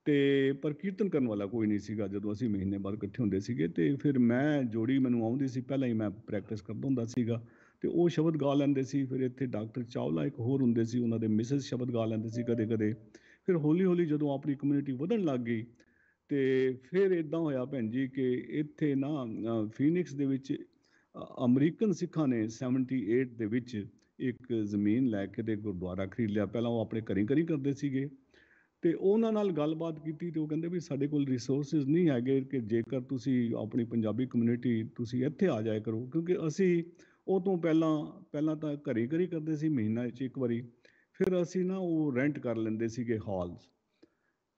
ਤੇ ਪਰ ਕੀਰਤਨ ਕਰਨ ਵਾਲਾ ਕੋਈ ਨਹੀਂ ਸੀਗਾ ਜਦੋਂ ਅਸੀਂ ਮਹੀਨੇ ਬਾਅਦ ਇਕੱਠੇ ਹੁੰਦੇ ਸੀਗੇ ਤੇ ਫਿਰ ਮੈਂ ਜੋੜੀ ਮੈਨੂੰ ਆਉਂਦੀ ਸੀ ਪਹਿਲਾਂ ਹੀ ਮੈਂ ਪ੍ਰੈਕਟਿਸ ਕਰਦਾ ਹੁੰਦਾ ਸੀਗਾ ਤੇ ਉਹ ਸ਼ਬਦ ਗਾ ਲੈਂਦੇ ਸੀ ਫਿਰ ਇੱਥੇ ਡਾਕਟਰ ਚਾਵਲਾ ਇੱਕ ਹੋਰ ਹੁੰਦੇ ਸੀ ਉਹਨਾਂ ਦੇ ਮਿਸਿਸ ਸ਼ਬਦ ਗਾ ਲੈਂਦੇ ਸੀ ਕਦੇ-ਕਦੇ ਫਿਰ ਹੌਲੀ-ਹੌਲੀ ਜਦੋਂ ਆਪਣੀ ਕਮਿਊਨਿਟੀ ਵਧਣ ਲੱਗ ਗਈ ਤੇ ਫਿਰ ਇਦਾਂ ਹੋਇਆ ਭੈਣ ਜੀ ਕਿ ਇੱਥੇ ਨਾ ਫੀਨਿਕਸ ਦੇ ਵਿੱਚ ਅਮਰੀਕਨ ਸਿੱਖਾਂ ਨੇ 78 ਦੇ ਵਿੱਚ ਇੱਕ ਜ਼ਮੀਨ ਲੈ ਕੇ ਤੇ ਗੁਰਦੁਆਰਾ ਖਰੀਦ ਲਿਆ ਪਹਿਲਾਂ ਉਹ ਆਪਣੇ ਘਰੀ ਘਰੀ ਕਰਦੇ ਸੀਗੇ ਤੇ ਉਹਨਾਂ ਨਾਲ ਗੱਲਬਾਤ ਕੀਤੀ ਤੇ ਉਹ ਕਹਿੰਦੇ ਵੀ ਸਾਡੇ ਕੋਲ ਰਿਸੋਰਸਸ ਨਹੀਂ ਹੈਗੇ ਕਿ ਜੇਕਰ ਤੁਸੀਂ ਆਪਣੀ ਪੰਜਾਬੀ ਕਮਿਊਨਿਟੀ ਤੁਸੀਂ ਇੱਥੇ ਆ ਜਾਇਆ ਕਰੋ ਕਿਉਂਕਿ ਅਸੀਂ ਉਹ ਤੋਂ ਪਹਿਲਾਂ ਪਹਿਲਾਂ ਤਾਂ ਘਰੀ ਘਰੀ ਕਰਦੇ ਸੀ ਮਹੀਨਾ 'ਚ ਇੱਕ ਵਾਰੀ ਫਿਰ ਅਸੀਂ ਨਾ ਉਹ ਰੈਂਟ ਕਰ ਲੈਂਦੇ ਸੀਗੇ ਹਾਲਸ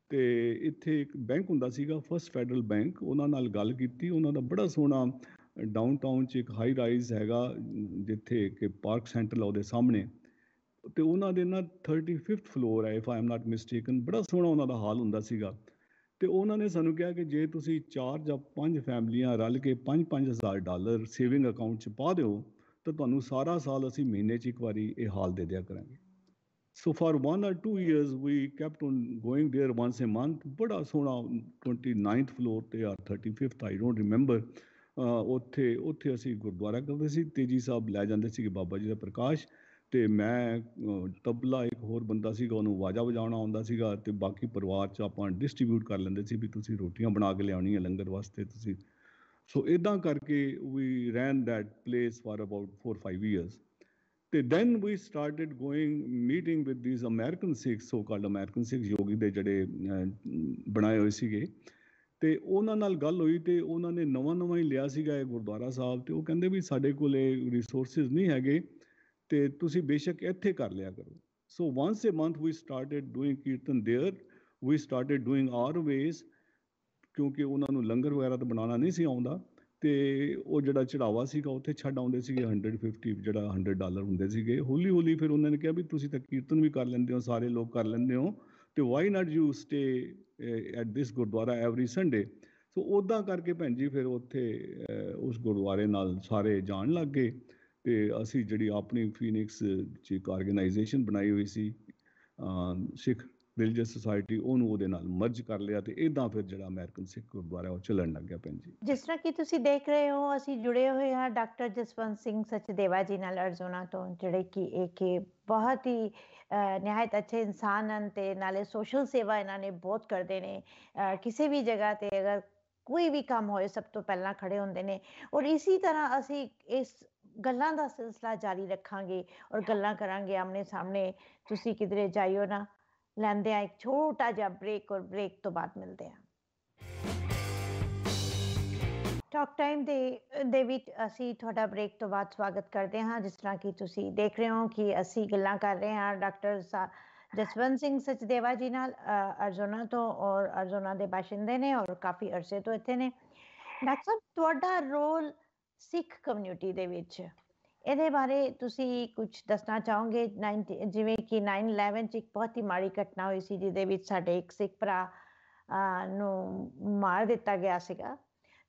ਤੇ ਇੱਥੇ ਇੱਕ ਬੈਂਕ ਹੁੰਦਾ ਸੀਗਾ ਫਰਸਟ ਫੈਡਰਲ ਬੈਂਕ ਉਹਨਾਂ ਨਾਲ ਗੱਲ ਕੀਤੀ ਉਹਨਾਂ ਦਾ ਬੜਾ ਸੋਹਣਾ ਡਾਊਨਟਾਊਨ 'ਚ ਇੱਕ ਹਾਈ ਰਾਈਜ਼ ਹੈਗਾ ਜਿੱਥੇ ਕਿ ਪਾਰਕ ਸੈਂਟਰ ਉਹਦੇ ਸਾਹਮਣੇ ਤੇ ਉਹਨਾਂ ਦੇ ਨਾ 35th ਫਲੋਰ ਹੈ if I am not mistaken ਬੜਾ ਸੋਹਣਾ ਉਹਨਾਂ ਦਾ ਹਾਲ ਹੁੰਦਾ ਸੀਗਾ ਤੇ ਉਹਨਾਂ ਨੇ ਸਾਨੂੰ ਕਿਹਾ ਕਿ ਜੇ ਤੁਸੀਂ ਚਾਰ ਜਾਂ ਪੰਜ ਫੈਮਲੀਆਂ ਰਲ ਕੇ 5-5000 ਡਾਲਰ ਸੇਵਿੰਗ ਅਕਾਊਂਟ 'ਚ ਪਾ ਦਿਓ ਤਾਂ ਤੁਹਾਨੂੰ ਸਾਰਾ ਸਾਲ ਅਸੀਂ ਮਹੀਨੇ 'ਚ ਇੱਕ ਵਾਰੀ ਇਹ ਹਾਲ ਦੇ ਦਿਆ ਕਰਾਂਗੇ so for 1 or 2 years we kept on going there once a month ਬੜਾ ਸੋਹਣਾ 29th ਫਲੋਰ ਤੇ ਆ 35th ਆਈ ਡੋਨਟ ਰਿਮੈਂਬਰ ਉੱਥੇ ਉੱਥੇ ਅਸੀਂ ਗੁਰਦੁਆਰਾ ਕਰਦੇ ਸੀ ਤੇਜੀ ਸਾਹਿਬ ਲੈ ਜਾਂਦੇ ਕਿ ਬਾਬਾ ਜੀ ਦਾ ਪ੍ਰਕਾਸ਼ ਤੇ ਮੈਂ ਤਬਲਾ ਇੱਕ ਹੋਰ ਬੰਦਾ ਸੀਗਾ ਉਹਨੂੰ ਵਾਜਾ ਵਜਾਉਣਾ ਆਉਂਦਾ ਸੀਗਾ ਤੇ ਬਾਕੀ ਪਰਿਵਾਰ ਚ ਆਪਾਂ ਡਿਸਟ੍ਰੀਬਿਊਟ ਕਰ ਲੈਂਦੇ ਸੀ ਵੀ ਤੁਸੀਂ ਰੋਟੀਆਂ ਬਣਾ ਕੇ ਲਿਆਉਣੀਆਂ ਲੰਗਰ ਵਾਸਤੇ ਤੁਸੀਂ ਸੋ ਇਦਾਂ ਕਰਕੇ we ran that place for about 4-5 years ਤੇ then we started going meeting with these American Sikh so called American Sikh Yogi ਦੇ ਜਿਹੜੇ ਬਣਾਏ ਹੋਏ ਸੀਗੇ ਤੇ ਉਹਨਾਂ ਨਾਲ ਗੱਲ ਹੋਈ ਤੇ ਉਹਨਾਂ ਨੇ ਨਵਾਂ ਨਵਾਂ ਹੀ ਲਿਆ ਸੀਗਾ ਇਹ ਗੁਰਦੁਆਰਾ ਸਾਹਿਬ ਤੇ ਉਹ ਕਹਿੰਦੇ ਵੀ ਸਾਡੇ ਕੋਲ ਇਹ ਰਿਸੋਰਸਸ ਨਹੀਂ ਹੈਗੇ ਤੇ ਤੁਸੀਂ ਬੇਸ਼ੱਕ ਇੱਥੇ ਕਰ ਲਿਆ ਕਰੋ so once a month we started doing kirtan there we started doing ਆਰ ਵੇਸ ਕਿਉਂਕਿ ਉਹਨਾਂ ਨੂੰ ਲੰਗਰ ਵਗੈਰਾ ਤਾਂ ਬਣਾਉਣਾ ਨਹੀਂ ਸੀ ਆਉਂਦਾ ਤੇ ਉਹ ਜਿਹੜਾ ਚੜਾਵਾ ਸੀਗਾ ਉੱਥੇ ਛੱਡ ਆਉਂਦੇ ਸੀਗੇ 150 ਜਿਹੜਾ 100 ਡਾਲਰ ਹੁੰਦੇ ਸੀਗੇ ਹੌਲੀ ਹੌਲੀ ਫਿਰ ਉਹਨਾਂ ਨੇ ਕਿਹਾ ਵੀ ਤੁਸੀਂ ਤਾਂ ਕੀਰਤਨ ਵੀ ਕਰ ਲੈਂਦੇ ਹੋ ਸਾਰੇ ਲੋਕ ਕਰ ਲੈਂਦੇ ਹੋ ਤੇ why not you stay at this gurdwara every Sunday so ਉਦਾਂ ਕਰਕੇ ਭੈਣ ਜੀ ਫਿਰ ਉੱਥੇ eh, ਉਸ ਗੁਰਦੁਆਰੇ ਨਾਲ ਸਾਰੇ ਜਾਣ ਲੱਗ ਗਏ ਤੇ ਅਸੀਂ ਜਿਹੜੀ ਆਪਣੀ ਫੀਨਿਕਸ ਚ ਇੱਕ ਆਰਗੇਨਾਈਜੇਸ਼ਨ ਬਣਾਈ ਹੋਈ ਸੀ ਸਿੱਖ ਰਿਲੀਜੀਅਸ ਉਹ ਉਹਨੂੰ ਉਹਦੇ ਨਾਲ ਮਰਜ ਕਰ ਲਿਆ ਤੇ ਇਦਾਂ ਫਿਰ ਜਿਹੜਾ ਅਮਰੀਕਨ ਸਿੱਖ ਗੁਰਦੁਆਰਾ ਉਹ ਚੱਲਣ ਲੱਗ ਗਿਆ ਭੈਣ ਜੀ ਜਿਸ ਤਰ੍ਹਾਂ ਕਿ ਤੁਸੀਂ ਦੇਖ ਰਹੇ ਹੋ ਅਸੀਂ ਜੁੜੇ ਹੋਏ ਹਾਂ ਡਾਕਟਰ ਜਸਵੰਤ ਸਿੰਘ ਸਚਦੇਵਾ ਜੀ ਨਾਲ ਅਰਜ਼ੋਨਾ ਤੋਂ ਜਿਹੜੇ ਕਿ ਇੱਕ ਬਹੁਤ ਹੀ ਨਿਹਾਇਤ ਅੱਛੇ ਇਨਸਾਨ ਹਨ ਤੇ ਨਾਲੇ ਸੋਸ਼ਲ ਸੇਵਾ ਇਹਨਾਂ ਨੇ ਬਹੁਤ ਕਰਦੇ ਨੇ ਕਿਸੇ ਵੀ ਜਗ੍ਹਾ ਤੇ ਅਗਰ ਕੋਈ ਵੀ ਕੰਮ ਹੋਏ ਸਭ ਤੋਂ ਪਹਿਲਾਂ ਖੜੇ ਹੁੰਦੇ ਨੇ ਔਰ ਇਸੇ ਤਰ੍ਹਾਂ ਅਸੀਂ ਇਸ ਗੱਲਾਂ ਦਾ ਸਿਲਸਿਲਾ ਜਾਰੀ ਰੱਖਾਂਗੇ ਔਰ ਗੱਲਾਂ ਕਰਾਂਗੇ ਆਮਨੇ ਸਾਹਮਣੇ ਤੁਸੀਂ ਕਿਧਰੇ ਜਾਇਓ ਨਾ ਲੈਂਦੇ ਆ ਇੱਕ ਛੋਟਾ ਜਿਹਾ ਬ੍ਰੇਕ ਔਰ ਬ੍ਰੇਕ ਤੋਂ ਬਾਅਦ ਮਿਲਦੇ ਆ ਟਾਕ ਟਾਈਮ ਦੇ ਦੇ ਵਿੱਚ ਅਸੀਂ ਤੁਹਾਡਾ ਬ੍ਰੇਕ ਤੋਂ ਬਾਅਦ ਸਵਾਗਤ ਕਰਦੇ ਹਾਂ ਜਿਸ ਤਰ੍ਹਾਂ ਕਿ ਤੁਸੀਂ ਦੇਖ ਰਹੇ ਹੋ ਕਿ ਅਸੀਂ ਗੱਲਾਂ ਕਰ ਰਹੇ ਹਾਂ ਡਾਕਟਰ ਜਸਵੰਤ ਸਿੰਘ ਸਚਦੇਵਾ ਜੀ ਨਾਲ ਅਰਜੋਨਾ ਤੋਂ ਔਰ ਅਰਜੋਨਾ ਦੇ ਬਾਸ਼ਿੰਦੇ ਨੇ ਔਰ ਕਾਫੀ ਅਰਸੇ ਤੋਂ ਇੱਥੇ ਨੇ ਡਾਕਟਰ ਤੁਹਾਡਾ ਰੋਲ ਸਿੱਖ ਕਮਿਊਨਿਟੀ ਦੇ ਵਿੱਚ ਇਹਦੇ ਬਾਰੇ ਤੁਸੀਂ ਕੁਝ ਦੱਸਣਾ ਚਾਹੋਗੇ ਜਿਵੇਂ ਕਿ 911 ਚ ਇੱਕ ਬਹੁਤ ਹੀ ਮਾੜੀ ਘਟਨਾ ਹੋਈ ਸੀ ਜਿਹਦੇ ਵਿੱਚ ਸਾਡੇ ਇੱਕ ਸਿੱਖ ਭਰਾ ਨੂੰ ਮਾਰ ਦਿੱਤਾ ਗਿਆ ਸੀਗਾ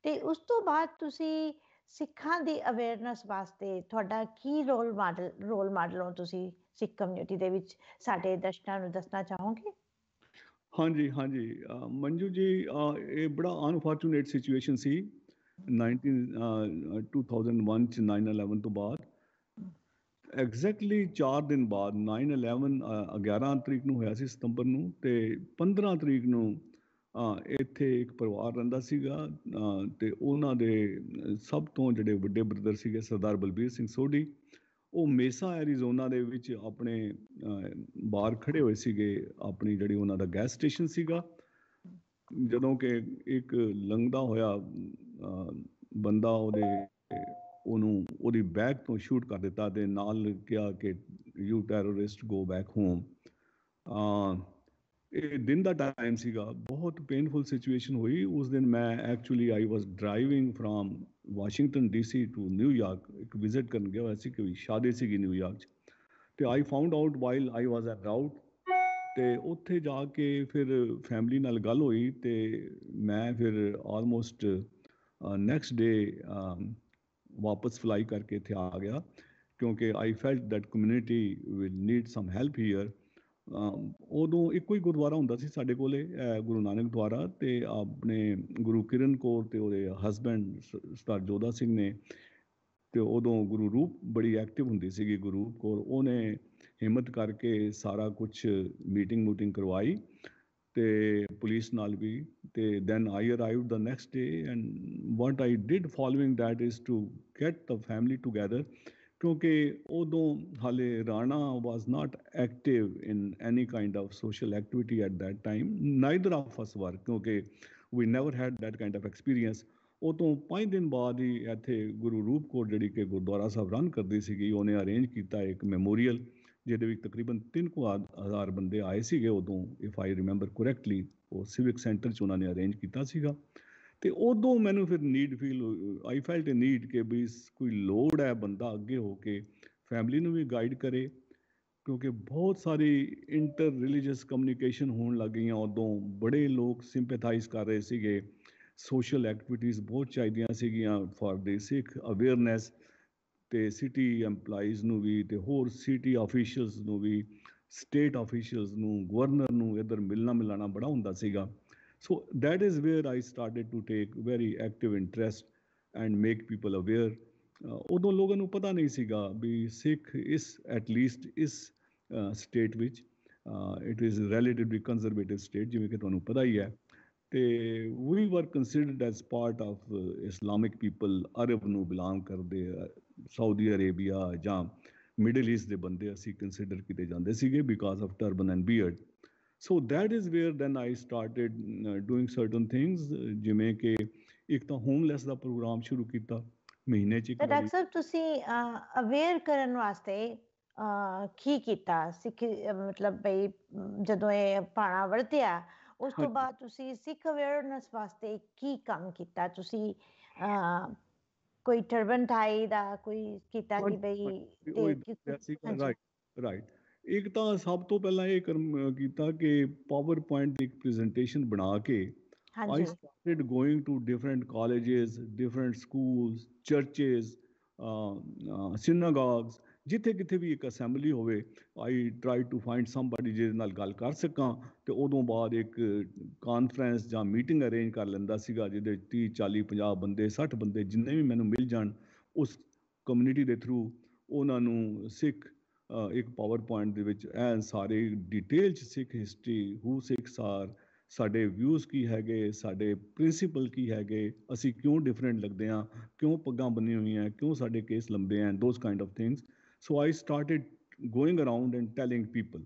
ਤੇ ਉਸ ਤੋਂ ਬਾਅਦ ਤੁਸੀਂ ਸਿੱਖਾਂ ਦੀ ਅਵੇਅਰਨੈਸ ਵਾਸਤੇ ਤੁਹਾਡਾ ਕੀ ਰੋਲ ਮਾਡਲ ਰੋਲ ਮਾਡਲ ਹੋ ਤੁਸੀਂ ਸਿੱਖ ਕਮਿਊਨਿਟੀ ਦੇ ਵਿੱਚ ਸਾਡੇ ਦਰਸ਼ਕਾਂ ਨੂੰ ਦੱਸਣਾ ਚਾਹੋਗੇ ਹਾਂਜੀ ਹਾਂਜੀ ਮੰਜੂ ਜੀ ਇਹ ਬੜਾ ਅਨਫੋਰਚੂਨੇਟ ਸਿਚੁਏਸ਼ਨ ਸੀ 19 2001 ਚ 911 ਤੋਂ ਬਾਅਦ ਐਗਜ਼ੈਕਟਲੀ 4 ਦਿਨ ਬਾਅਦ 911 11 ਤਰੀਕ ਨੂੰ ਹੋਇਆ ਸੀ ਸਤੰਬਰ ਨੂੰ ਤੇ 15 ਤਰੀਕ ਨੂੰ ਇੱਥੇ ਇੱਕ ਪਰਿਵਾਰ ਰਹਿੰਦਾ ਸੀਗਾ ਤੇ ਉਹਨਾਂ ਦੇ ਸਭ ਤੋਂ ਜਿਹੜੇ ਵੱਡੇ ਬ੍ਰਦਰ ਸੀਗੇ ਸਰਦਾਰ ਬਲਬੀਰ ਸਿੰਘ ਸੋਢੀ ਉਹ ਮੇਸਾ ਐਰੀਜ਼ੋਨਾ ਦੇ ਵਿੱਚ ਆਪਣੇ ਬਾਹਰ ਖੜੇ ਹੋਏ ਸੀਗੇ ਆਪਣੀ ਜਿਹੜੀ ਉਹਨਾਂ ਦਾ ਗੈਸ ਸਟੇਸ਼ਨ ਸੀਗਾ ਜਦੋਂ ਕਿ ਇੱਕ ਲੰਗਦਾ ਹੋਇਆ ਬੰਦਾ ਉਹਦੇ ਉਹਨੂੰ ਉਹਦੀ ਬੈਕ ਤੋਂ ਸ਼ੂਟ ਕਰ ਦਿੱਤਾ ਤੇ ਨਾਲ ਕਿਹਾ ਕਿ you terrorist go back home ਆ ਇਹ ਦਿਨ ਦਾ ਟਾਈਮ ਸੀਗਾ ਬਹੁਤ ਪੇਨਫੁਲ ਸਿਚੁਏਸ਼ਨ ਹੋਈ ਉਸ ਦਿਨ ਮੈਂ actually I was driving from Washington DC to New York ਇੱਕ ਵਿਜ਼ਿਟ ਕਰਨ ਗਿਆ ਹੋਇਆ ਸੀ ਕਿ ਸ਼ਾਦੀ ਸੀਗੀ ਨਿਊਯਾਰਕ 'ਚ ਤੇ I found out while I was at route ਤੇ ਉੱਥੇ ਜਾ ਕੇ ਫਿਰ ਫੈਮਿਲੀ ਨਾਲ ਗੱਲ ਹੋਈ ਤੇ ਮੈਂ ਫਿਰ ਆਲਮੋਸਟ ਨੈਕਸਟ ਡੇ ਵਾਪਸ ਫਲਾਈ ਕਰਕੇ ਇੱਥੇ ਆ ਗਿਆ ਕਿਉਂਕਿ I felt that community will need some help here ਉਦੋਂ ਇੱਕੋ ਹੀ ਗੁਰਦੁਆਰਾ ਹੁੰਦਾ ਸੀ ਸਾਡੇ ਕੋਲੇ ਗੁਰੂ ਨਾਨਕ ਦੁਆਰਾ ਤੇ ਆਪਣੇ ਗੁਰੂ ਕਿਰਨ ਕੋਰ ਤੇ ਉਹਦੇ ਹਸਬੰਡ ਸਟਾਰ ਜੋਦਾ ਸਿੰਘ ਨੇ ਤੇ ਉਦੋਂ ਗੁਰੂ ਰੂਪ ਬੜੀ ਐਕਟਿਵ ਹੁੰਦੀ ਸੀਗੀ ਗੁਰੂ ਕੋਰ ਉਹਨੇ ਹਿੰਮਤ ਕਰਕੇ ਸਾਰਾ ਕੁਝ ਮੀਟਿੰਗ ਮੂਟਿੰਗ ਕਰਵਾਈ ਤੇ ਪੁਲਿਸ ਨਾਲ ਵੀ ਤੇ then i arrived the next day and what i did following that is to get the family together ਕਿਉਂਕਿ ਉਦੋਂ ਹਾਲੇ Rana was not active in any kind of social activity at that time neither of us were ਕਿਉਂਕਿ we never had that kind of experience ਉਹ ਤੋਂ 5 ਦਿਨ ਬਾਅਦ ਹੀ ਇੱਥੇ ਗੁਰੂ ਰੂਪਕੋਟ ਜਿਹੜੀ ਕਿ ਗੁਰਦੁਆਰਾ ਸਾਹਿਬ ਰਨ ਕਰਦੀ ਸੀਗੀ ਉਹਨੇ ਅਰੇਂਜ ਕੀਤਾ ਇੱਕ ਮੈਮੋਰੀਅਲ ਜਿਹਦੇ ਵਿੱਚ ਤਕਰੀਬਨ ਹਜ਼ਾਰ ਬੰਦੇ ਆਏ ਸੀਗੇ ਉਦੋਂ ਇਫ ਆਈ ਰਿਮੈਂਬਰ ਕਰੈਕਟਲੀ ਉਹ ਸਿਵਿਕ ਸੈਂਟਰ 'ਚ ਉਹਨਾਂ ਨੇ ਅਰੇਂਜ ਕੀਤਾ ਸੀਗਾ ਤੇ ਉਦੋਂ ਮੈਨੂੰ ਫਿਰ need feel I felt a need ਕਿ ਵੀ ਕੋਈ ਲੋਡ ਹੈ ਬੰਦਾ ਅੱਗੇ ਹੋ ਕੇ ਫੈਮਿਲੀ ਨੂੰ ਵੀ ਗਾਈਡ ਕਰੇ ਕਿਉਂਕਿ ਬਹੁਤ ਸਾਰੀ ਇੰਟਰ ਰਿਲੀਜੀਅਸ ਕਮਿਊਨੀਕੇਸ਼ਨ ਹੋਣ ਲੱਗ ਗਈਆਂ ਉਦੋਂ ਬੜੇ ਲੋਕ ਸਿੰਪੈਥਾਈਜ਼ ਕਰ ਰਹੇ ਸੀਗੇ ਸੋਸ਼ਲ ਐਕਟੀਵਿਟੀਆਂ ਬਹੁਤ ਚਾਹੀਦੀਆਂ ਸੀਗੀਆਂ ਫॉर ਦੇ ਸਿੱਖ ਅਵੇਅਰਨੈਸ ਤੇ ਸਿਟੀ ਐਮਪਲਾਈਜ਼ ਨੂੰ ਵੀ ਤੇ ਹੋਰ ਸਿਟੀ ਅਫੀਸ਼ੀਅਲਸ ਨੂੰ ਵੀ ਸਟੇਟ ਅਫੀਸ਼ੀਅਲਸ ਨੂੰ ਗਵਰਨਰ ਨੂੰ ਇਧਰ ਮਿਲਣਾ ਮਿਲਾਣਾ ਬੜਾ ਹੁੰਦਾ ਸੀਗਾ so that is where I started to take very active interest and make people aware ਉਦੋਂ ਲੋਕਾਂ ਨੂੰ ਪਤਾ ਨਹੀਂ ਸੀਗਾ ਵੀ ਸਿੱਖ ਇਸ ਐਟ ਲੀਸਟ ਇਸ ਸਟੇਟ ਵਿੱਚ it is relatively conservative state ਜਿਵੇਂ ਕਿ ਤੁਹਾਨੂੰ ਪਤਾ ਹੀ ਹੈ ਤੇ ਵੀ ਵਰ considered as part of Islamic people Arab ਨੂੰ ਬਿਲੋਂਗ ਕਰਦੇ ਸਾਊਦੀ ਅਰੇਬੀਆ ਜਾਂ ਮਿਡਲ ਈਸਟ ਦੇ ਬੰਦੇ ਅਸੀਂ ਕੰਸੀਡਰ ਕੀਤੇ ਜਾਂਦੇ ਸੀਗੇ because of turban and beard so that is where then I started doing certain things ਜਿਵੇਂ ਕਿ ਇੱਕ ਤਾਂ ਹੋਮਲੈਸ ਦਾ ਪ੍ਰੋਗਰਾਮ ਸ਼ੁਰੂ ਕੀਤਾ ਮਹੀਨੇ ਚ ਇੱਕ ਡਾਕਟਰ ਸਾਹਿਬ ਤੁਸੀਂ ਅਵੇਅਰ ਕਰਨ ਵਾਸਤੇ ਕੀ ਕੀਤਾ ਸਿੱਖ ਮਤਲਬ ਬਈ ਜਦੋਂ ਇਹ ਪਾਣਾ ਵਰਤਿਆ ਉਸ ਤੋਂ ਬਾਅਦ ਤੁਸੀਂ ਸਿੱਖ ਅਵੇਅਰਨੈਸ ਵਾਸਤੇ ਕੀ ਕੰਮ ਕੀਤਾ ਤੁਸੀਂ ਕੋਈ ਟਰਬਨ ਟਾਈ ਦਾ ਕੋਈ ਕੀਤਾ ਕਿ ਬਈ ਰਾਈਟ ਇੱਕ ਤਾਂ ਸਭ ਤੋਂ ਪਹਿਲਾਂ ਇਹ ਕਰਮ ਕੀਤਾ ਕਿ ਪਾਵਰ ਪੁਆਇੰਟ ਦੀ ਇੱਕ ਪ੍ਰੈਜੈਂਟੇਸ਼ਨ ਬਣਾ ਕੇ I started going to different colleges different schools churches synagogues ਜਿੱਥੇ ਕਿਤੇ ਵੀ ਇੱਕ ਅਸੈਂਬਲੀ ਹੋਵੇ I try to find somebody ਜਿਹਦੇ ਨਾਲ ਗੱਲ ਕਰ ਸਕਾਂ ਤੇ ਉਦੋਂ ਬਾਅਦ ਇੱਕ ਕਾਨਫਰੰਸ ਜਾਂ ਮੀਟਿੰਗ ਅਰੇਂਜ ਕਰ ਲੈਂਦਾ ਸੀਗਾ ਜਿਹਦੇ 30 40 50 ਬੰਦੇ 60 ਬੰਦੇ ਜਿੰਨੇ ਵੀ ਮੈਨੂੰ ਮਿਲ ਜਾਣ ਉਸ ਕਮਿਊਨਿਟੀ ਦੇ ਥਰੂ ਉਹਨਾਂ ਨੂੰ ਸਿੱਖ ਇੱਕ ਪਾਵਰਪੁਆਇੰਟ ਦੇ ਵਿੱਚ ਐਨ ਸਾਰੇ ਡਿਟੇਲ ਚ ਸਿੱਖ ਹਿਸਟਰੀ ਹੂ ਸਿੱਖ ਸਾਰ ਸਾਡੇ ਵਿਊਜ਼ ਕੀ ਹੈਗੇ ਸਾਡੇ ਪ੍ਰਿੰਸੀਪਲ ਕੀ ਹੈਗੇ ਅਸੀਂ ਕਿਉਂ ਡਿਫਰੈਂਟ ਲੱਗਦੇ ਆ ਕਿਉਂ ਪੱਗਾਂ ਬੰਨੀ ਹੋਈਆਂ ਕਿਉਂ ਸਾਡੇ ਕੇਸ ਲੰਬੇ ਆ those kind of things so I started going around and telling people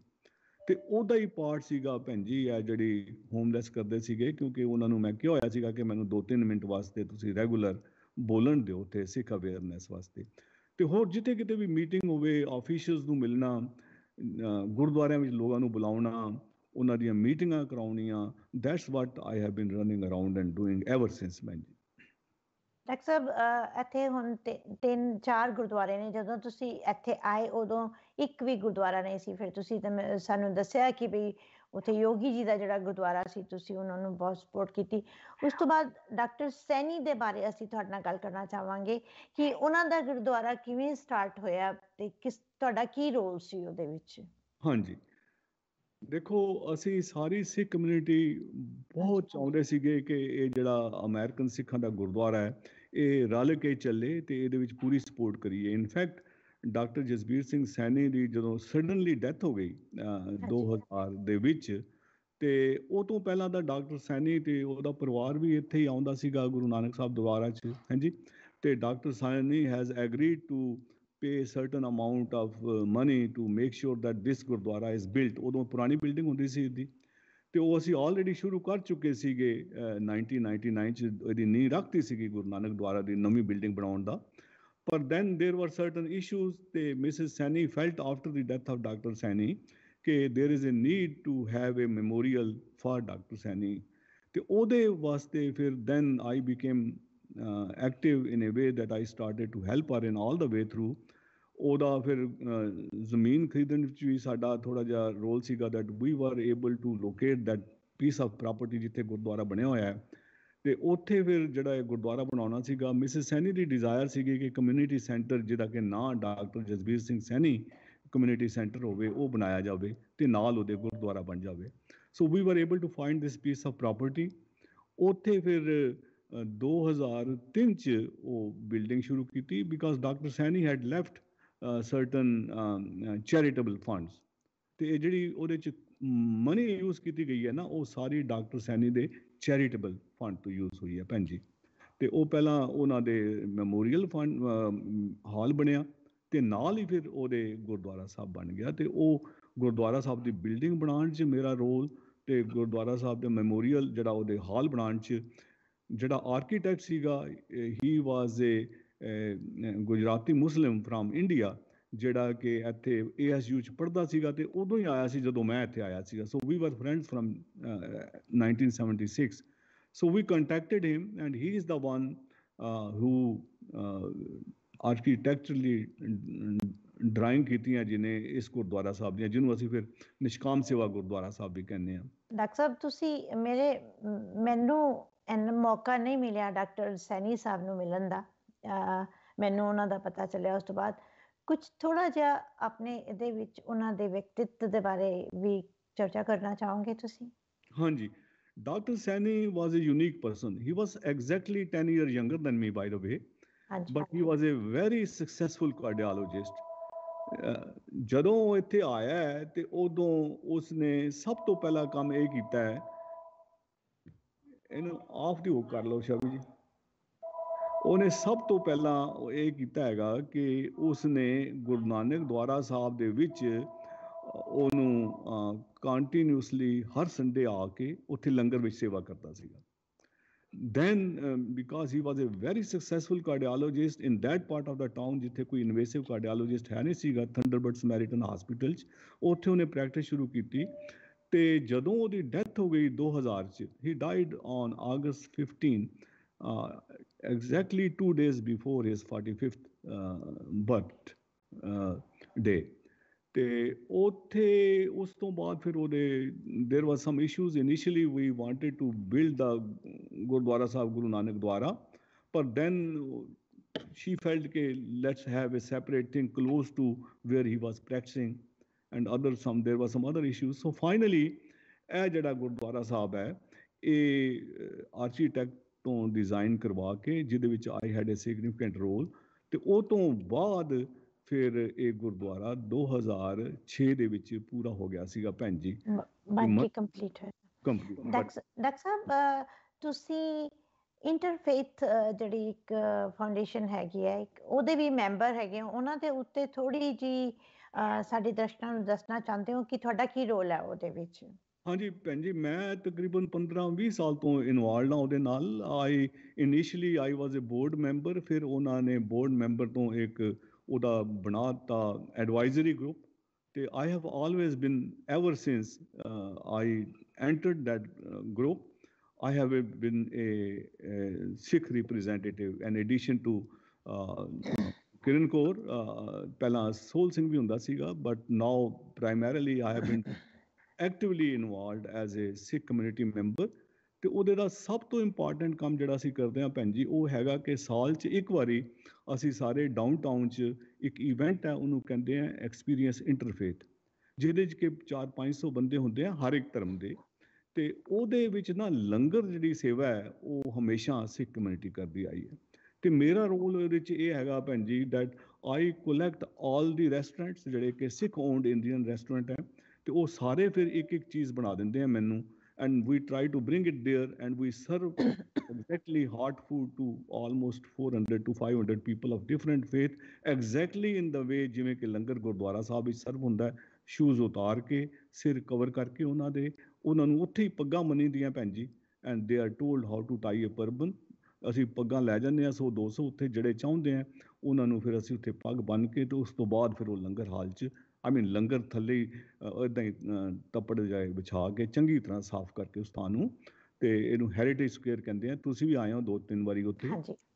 ਤੇ ਉਹਦਾ ਹੀ ਪਾਰਟ ਸੀਗਾ ਭੈਣ ਜੀ ਆ ਜਿਹੜੀ ਹੋਮਲੈਸ ਕਰਦੇ ਸੀਗੇ ਕਿਉਂਕਿ ਉਹਨਾਂ ਨੂੰ ਮੈਂ ਕਿਹਾ ਹੋਇਆ ਸੀਗਾ ਕਿ ਮੈਨੂੰ 2-3 ਮਿੰਟ ਵਾਸਤੇ ਤੁਸੀਂ ਰੈਗੂਲਰ ਬੋਲਣ ਦਿਓ ਤੇ ਸਿੱਖ ਅਵੇਅਰਨੈਸ ਵਾਸਤੇ ਤੇ ਹੋਰ ਜਿੱਥੇ ਕਿਤੇ ਵੀ ਮੀਟਿੰਗ ਹੋਵੇ ਆਫੀਸ਼ੀਅਲਸ ਨੂੰ ਮਿਲਣਾ ਗੁਰਦੁਆਰਿਆਂ ਵਿੱਚ ਲੋਕਾਂ ਨੂੰ ਬੁਲਾਉਣਾ ਉਹਨਾਂ ਦੀਆਂ ਮੀਟਿੰਗਾਂ ਕਰਾਉਣੀਆਂ that's what I have been running around and doing ever since ਮੈਂ ਜੀ ਡਾਕਟਰ ਸਾਹਿਬ ਇੱਥੇ ਹੁਣ ਤਿੰਨ ਚਾਰ ਗੁਰਦੁਆਰੇ ਨੇ ਜਦੋਂ ਤੁਸੀਂ ਇੱਥੇ ਆਏ ਉਦੋਂ ਇੱਕ ਵੀ ਗੁਰਦੁਆਰਾ ਨਹੀਂ ਸੀ ਫਿਰ ਤੁਸੀਂ ਸਾਨੂੰ ਦੱਸਿਆ ਕਿ ਵੀ ਉਥੇ ਯੋਗੀ ਜੀ ਦਾ ਜਿਹੜਾ ਗੁਰਦੁਆਰਾ ਸੀ ਤੁਸੀਂ ਉਹਨਾਂ ਨੂੰ ਬਹੁਤ ਸਪੋਰਟ ਕੀਤੀ ਉਸ ਤੋਂ ਬਾਅਦ ਡਾਕਟਰ ਸੈਣੀ ਦੇ ਬਾਰੇ ਅਸੀਂ ਤੁਹਾਡੇ ਨਾਲ ਗੱਲ ਕਰਨਾ ਚਾਹਾਂਗੇ ਕਿ ਉਹਨਾਂ ਦਾ ਗੁਰਦੁਆਰਾ ਕਿਵੇਂ ਸਟਾਰਟ ਹੋਇਆ ਤੇ ਕਿਸ ਤੁਹਾਡਾ ਕੀ ਰੋਲ ਸੀ ਉਹਦੇ ਵਿੱਚ ਹਾਂਜੀ ਦੇਖੋ ਅਸੀਂ ਸਾਰੀ ਸਿੱਖ ਕਮਿਊਨਿਟੀ ਬਹੁਤ ਚਾਹੁੰਦੇ ਸੀਗੇ ਕਿ ਇਹ ਜਿਹੜਾ ਅਮਰੀਕਨ ਸਿੱਖਾਂ ਦਾ ਗੁਰਦੁਆਰਾ ਹੈ ਇਹ ਰਲ ਕੇ ਚੱਲੇ ਤੇ ਇਹਦੇ ਵਿੱਚ ਪੂਰੀ ਸਪੋਰਟ ਕਰੀਏ ਇਨਫੈਕਟ ਡਾਕਟਰ ਜਸਬੀਰ ਸਿੰਘ ਸੈਣੀ ਦੀ ਜਦੋਂ ਸਡਨਲੀ ਡੈਥ ਹੋ ਗਈ 2000 ਦੇ ਵਿੱਚ ਤੇ ਉਹ ਤੋਂ ਪਹਿਲਾਂ ਦਾ ਡਾਕਟਰ ਸੈਣੀ ਤੇ ਉਹਦਾ ਪਰਿਵਾਰ ਵੀ ਇੱਥੇ ਹੀ ਆਉਂਦਾ ਸੀਗਾ ਗੁਰੂ ਨਾਨਕ ਸਾਹਿਬ ਦੁਆਰਾ 'ਚ ਹਾਂਜੀ ਤੇ doctor Saini has agreed to pay certain amount of money to make sure that this gurdwara is built ਉਦੋਂ ਪੁਰਾਣੀ ਬਿਲਡਿੰਗ ਹੁੰਦੀ ਸੀ ਇਹਦੀ ਤੇ ਉਹ ਅਸੀਂ ਆਲਰੇਡੀ ਸ਼ੁਰੂ ਕਰ ਚੁੱਕੇ ਸੀਗੇ 1999 ਚ ਇਹਦੀ ਨੀਂਹ ਰੱਖਤੀ ਸੀਗੀ ਗੁਰੂ ਨਾਨਕ ਦੁਆਰਾ ਦੀ ਨਵੀਂ ਬਿਲਡਿੰਗ ਬਣਾਉਣ ਦਾ ਪਰ then there were certain issues ਤੇ Mrs Saini felt after the death of doctor Saini ਕਿ there is a need to have a memorial for doctor Saini ਤੇ ਉਹਦੇ ਵਾਸਤੇ ਫਿਰ then I became active in a way that I started to help her in all the way through ਉਹਦਾ ਫਿਰ ਜ਼ਮੀਨ ਖਰੀਦਣ ਵਿੱਚ ਵੀ ਸਾਡਾ ਥੋੜਾ ਜਿਹਾ ਰੋਲ ਸੀਗਾ that we were able to locate that piece of property ਜਿੱਥੇ ਗੁਰਦੁਆਰਾ ਬਣਿਆ ਹੋਇਆ ਹੈ ਤੇ ਉੱਥੇ ਫਿਰ ਜਿਹੜਾ ਇਹ ਗੁਰਦੁਆਰਾ ਬਣਾਉਣਾ ਸੀਗਾ ਮਿਸਿਸ ਸੈਣੀ ਦੀ ਡਿਜ਼ਾਇਰ ਸੀਗੀ ਕਿ ਕਮਿਊਨਿਟੀ ਸੈਂਟਰ ਜਿਹਦਾ ਕਿ ਨਾਂ doctor Jasbir Singh Saini community centre ਹੋਵੇ ਉਹ ਬਣਾਇਆ ਜਾਵੇ ਤੇ ਨਾਲ ਉਹਦੇ ਗੁਰਦੁਆਰਾ ਬਣ ਜਾਵੇ so we were able to find this piece of property ਉੱਥੇ ਫਿਰ 2003 ਚ ਉਹ ਬਿਲਡਿੰਗ ਸ਼ੁਰੂ ਕੀਤੀ because doctor Saini had left certain charitable funds ਤੇ ਇਹ ਜਿਹੜੀ ਉਹਦੇ ਚ ਮਨੀ ਯੂਜ਼ ਕੀਤੀ ਗਈ ਹੈ ਨਾ ਉਹ ਸਾਰੀ ਡਾਕਟਰ ਸੈਣੀ ਦੇ ਚੈਰੀਟੇਬਲ ਫੰਡ ਤੋਂ ਯੂਜ਼ ਹੋਈ ਹੈ ਭੈਣ ਜੀ ਤੇ ਉਹ ਪਹਿਲਾਂ ਉਹਨਾਂ ਦੇ ਮੈਮੋਰੀਅਲ ਫੰਡ ਹਾਲ ਬਣਿਆ ਤੇ ਨਾਲ ਹੀ ਫਿਰ ਉਹਦੇ ਗੁਰਦੁਆਰਾ ਸਾਹਿਬ ਬਣ ਗਿਆ ਤੇ ਉਹ ਗੁਰਦੁਆਰਾ ਸਾਹਿਬ ਦੀ ਬਿਲਡਿੰਗ ਬਣਾਉਣ 'ਚ ਮੇਰਾ ਰੋਲ ਤੇ ਗੁਰਦੁਆਰਾ ਸਾਹਿਬ ਦੇ ਮੈਮੋਰੀਅਲ ਜਿਹੜਾ ਉਹਦੇ ਹਾਲ ਬਣਾਉਣ 'ਚ ਜਿਹੜਾ ਆਰਕੀਟੈਕਟ ਸੀਗਾ he was a Gujarati Muslim from India ਜਿਹੜਾ ਕਿ ਇੱਥੇ ਏਐਸਯੂ ਚ ਪੜਦਾ ਸੀਗਾ ਤੇ ਉਦੋਂ ਹੀ ਆਇਆ ਸੀ ਜਦੋਂ ਮੈਂ ਇੱਥੇ ਆਇਆ ਸੀਗਾ so we were friends from 1976 so we contacted him and he is the one who architecturally drawing ਕੀਤੀਆਂ ਜਿਨੇ ਇਸ ਗੁਰਦੁਆਰਾ ਸਾਹਿਬ ਦੀਆਂ ਜਿਹਨੂੰ ਅਸੀਂ ਫਿਰ ਨਿਸ਼ਕਾਮ ਸੇਵਾ ਗੁਰਦੁਆਰਾ ਸਾਹਿਬ ਵੀ ਕਹਿੰਦੇ ਆ ਡਾਕਟਰ ਸਾਹਿਬ ਤੁਸੀਂ ਮੇਰੇ ਮੈਨੂੰ ਐਨ ਮੌਕਾ ਨਹੀਂ ਮਿਲਿਆ ਡਾਕਟਰ ਸੈਣੀ ਸਾਹਿਬ ਨੂੰ ਮਿਲਣ ਦਾ ਮੈਨੂੰ ਉਹਨਾਂ ਦਾ ਪਤਾ ਚੱਲਿਆ ਉਸ ਤੋਂ ਬਾਅਦ ਕੁਝ ਥੋੜਾ ਜਿਹਾ ਆਪਣੇ ਇਹਦੇ ਵਿੱਚ ਉਹਨਾਂ ਦੇ ਵਿਅਕਤੀਤਵ ਦੇ ਬਾਰੇ ਵੀ ਚਰਚਾ ਕਰਨਾ ਚਾਹੋਗੇ ਤੁਸੀਂ ਹਾਂਜੀ doctor Saini was a unique person he was exactly 10 years younger than me by the way but he was a very successful cardiologist ਜਦੋਂ ਇੱਥੇ ਆਇਆ ਹੈ ਤੇ ਉਦੋਂ ਉਸਨੇ ਸਭ ਤੋਂ ਪਹਿਲਾ ਕੰਮ ਇਹ ਕੀਤਾ ਹੈ ਇਹਨੂੰ ਆਫ ਦੀ ਹੋ ਕਰ ਲਓ ਸ਼ਬੀ ਜੀ ਉਹਨੇ ਸਭ ਤੋਂ ਪਹਿਲਾਂ ਇਹ ਕੀਤਾ ਹੈਗਾ ਕਿ ਉਸਨੇ ਨੇ ਗੁਰੂ ਨਾਨਕ ਦੁਆਰਾ ਸਾਹਿਬ ਦੇ ਵਿੱਚ ਉਹਨੂੰ ਕੰਟੀਨਿਊਸਲੀ ਹਰ ਸੰਡੇ ਆ ਕੇ ਉੱਥੇ ਲੰਗਰ ਵਿੱਚ ਸੇਵਾ ਕਰਦਾ ਸੀਗਾ then because he was a very successful cardiologist in that part of the town ਜਿੱਥੇ ਕੋਈ ਇਨਵੇਸਿਵ ਕਾਰਡੀਓਲੋਜਿਸਟ ਹੈ ਨਹੀਂ ਸੀਗਾ ਥੰਡਰਬਰਡ ਸਮੈਰੀਟਨ ਹਸਪੀਟਲ 'ਚ ਉੱਥੇ ਉਹਨੇ ਪ੍ਰੈਕਟਿਸ ਸ਼ੁਰੂ ਕੀਤੀ ਤੇ ਜਦੋਂ ਉਹਦੀ ਡੈਥ ਹੋ ਗਈ 2000 'ਚ he died on August 15 exactly two days before his 45th uh, birthday. Uh, there were some issues. Initially, we wanted to build the Gurdwara Sahib Guru Nanak Dwara, but then she felt that let's have a separate thing close to where he was practicing and other some there were some other issues. So finally, as Gurdwara Sahib, a uh, architect ਤੋਂ design ਕਰਵਾ ਕੇ ਜਿਹਦੇ ਵਿੱਚ I had a significant role ਤੇ ਉਹ ਤੋਂ ਬਾਅਦ ਫਿਰ ਇਹ ਗੁਰਦੁਆਰਾ 2006 ਦੇ ਵਿੱਚ ਪੂਰਾ ਹੋ ਗਿਆ ਸੀਗਾ ਭੈਣ ਜੀ ਬਾਕੀ ਕੰਪਲੀਟ ਹੈ ਕੰਪਲੀਟ ਡਾਕਟਰ ਸਾਹਿਬ ਤੁਸੀਂ ਇੰਟਰਫੇਥ ਜਿਹੜੀ ਇੱਕ ਫਾਊਂਡੇਸ਼ਨ ਹੈਗੀ ਹੈ ਉਹਦੇ ਵੀ ਮੈਂਬਰ ਹੈਗੇ ਉਹਨਾਂ ਦੇ ਉੱਤੇ ਥੋੜੀ ਜੀ ਸਾਡੇ ਦਰਸ਼ਕਾਂ ਨੂੰ ਦੱਸਣਾ ਚਾਹੁੰਦੇ ਹੋ ਕਿ ਤੁਹਾਡਾ ਕੀ ਰੋਲ ਹੈ ਉਹਦੇ ਵਿੱਚ ਹਾਂਜੀ ਭੈਣ ਜੀ ਮੈਂ ਤਕਰੀਬਨ 15-20 ਸਾਲ ਤੋਂ ਇਨਵੋਲਡ ਹਾਂ ਉਹਦੇ ਨਾਲ I initially I was a board member ਫਿਰ ਉਹਨਾਂ ਨੇ ਬੋਰਡ ਮੈਂਬਰ ਤੋਂ ਇੱਕ ਉਹਦਾ ਬਣਾਤਾ ਐਡਵਾਈਜ਼ਰੀ ਗਰੁੱਪ ਤੇ I have always been ever since I entered that group I have been a Sikh representative an addition to Kiran Kaur ਪਹਿਲਾਂ ਸੋਲ ਸਿੰਘ ਵੀ ਹੁੰਦਾ ਸੀਗਾ but now primarily I have been actively involved as a Sikh community member ਤੇ ਉਹਦੇ ਦਾ ਸਭ ਤੋਂ ਇੰਪੋਰਟੈਂਟ ਕੰਮ ਜਿਹੜਾ ਅਸੀਂ ਕਰਦੇ ਆ ਭੈਣ ਜੀ ਉਹ ਹੈਗਾ ਕਿ ਸਾਲ 'ਚ ਇੱਕ ਵਾਰੀ ਅਸੀਂ ਸਾਰੇ ਡਾਊਨਟਾਊਨ 'ਚ ਇੱਕ ਇਵੈਂਟ ਹੈ ਉਹਨੂੰ ਕਹਿੰਦੇ ਆ ਐਕਸਪੀਰੀਅੰਸ ਇੰਟਰਫੇਥ ਜਿਹਦੇ 'ਚ ਕਿ 4-500 ਬੰਦੇ ਹੁੰਦੇ ਆ ਹਰ ਇੱਕ ਧਰਮ ਦੇ ਤੇ ਉਹਦੇ ਵਿੱਚ ਨਾ ਲੰਗਰ ਜਿਹੜੀ ਸੇਵਾ ਹੈ ਉਹ ਹਮੇਸ਼ਾ ਸਿੱਖ ਕਮਿਊਨਿਟੀ ਕਰਦੀ ਆਈ ਹੈ ਤੇ ਮੇਰਾ ਰੋਲ ਇਹਦੇ ਵਿੱਚ ਇਹ ਹੈਗਾ ਭੈਣ ਜੀ that I collect all the restaurants ਜਿਹੜੇ ਕਿ ਸਿੱਖ ਓਨਡ ਇੰਡੀਅਨ ਰੈਸਟੋਰੈਂਟ ਹੈ ਤੇ ਉਹ ਸਾਰੇ ਫਿਰ ਇੱਕ ਇੱਕ ਚੀਜ਼ ਬਣਾ ਦਿੰਦੇ ਆ ਮੈਨੂੰ and we try to bring it there and we serve exactly hot food to almost 400 to 500 people of different faith exactly in the way ਜਿਵੇਂ ਕਿ ਲੰਗਰ ਗੁਰਦੁਆਰਾ ਸਾਹਿਬ ਵਿੱਚ ਸਰਵ ਹੁੰਦਾ ਸ਼ੂਜ਼ ਉਤਾਰ ਕੇ ਸਿਰ ਕਵਰ ਕਰਕੇ ਉਹਨਾਂ ਦੇ ਉਹਨਾਂ ਨੂੰ ਉੱਥੇ ਹੀ ਪੱਗਾਂ ਮੰਨੀ ਦੀਆਂ ਭੈਣ ਜੀ and they are told how to tie a turban ਅਸੀਂ ਪੱਗਾਂ ਲੈ ਜਾਂਦੇ ਆ ਸੋ 200 ਉੱਥੇ ਜਿਹੜੇ ਚਾਹੁੰਦੇ ਆ ਉਹਨਾਂ ਨੂੰ ਫਿਰ ਅਸੀਂ ਉੱਥੇ ਪੱਗ ਬੰਨ ਕੇ ਤੇ ਉਸ ਤੋਂ ਬਾਅਦ ਫਿਰ ਉਹ ਲੰਗਰ ਹਾਲ 'ਚ ਆਈ ਮੀਨ ਲੰਗਰ ਥੱਲੇ ਇਦਾਂ ਹੀ ਤੱਪੜ ਜਾਏ ਵਿਛਾ ਕੇ ਚੰਗੀ ਤਰ੍ਹਾਂ ਸਾਫ਼ ਕਰਕੇ ਉਸ ਥਾਂ ਨੂੰ ਤੇ ਇਹਨੂੰ ਹੈਰੀਟੇਜ ਸਕੁਅਰ ਕਹਿੰਦੇ ਆ ਤੁਸੀਂ ਵੀ ਆਏ ਹੋ ਦੋ ਤਿੰਨ ਵਾਰੀ ਉੱਥੇ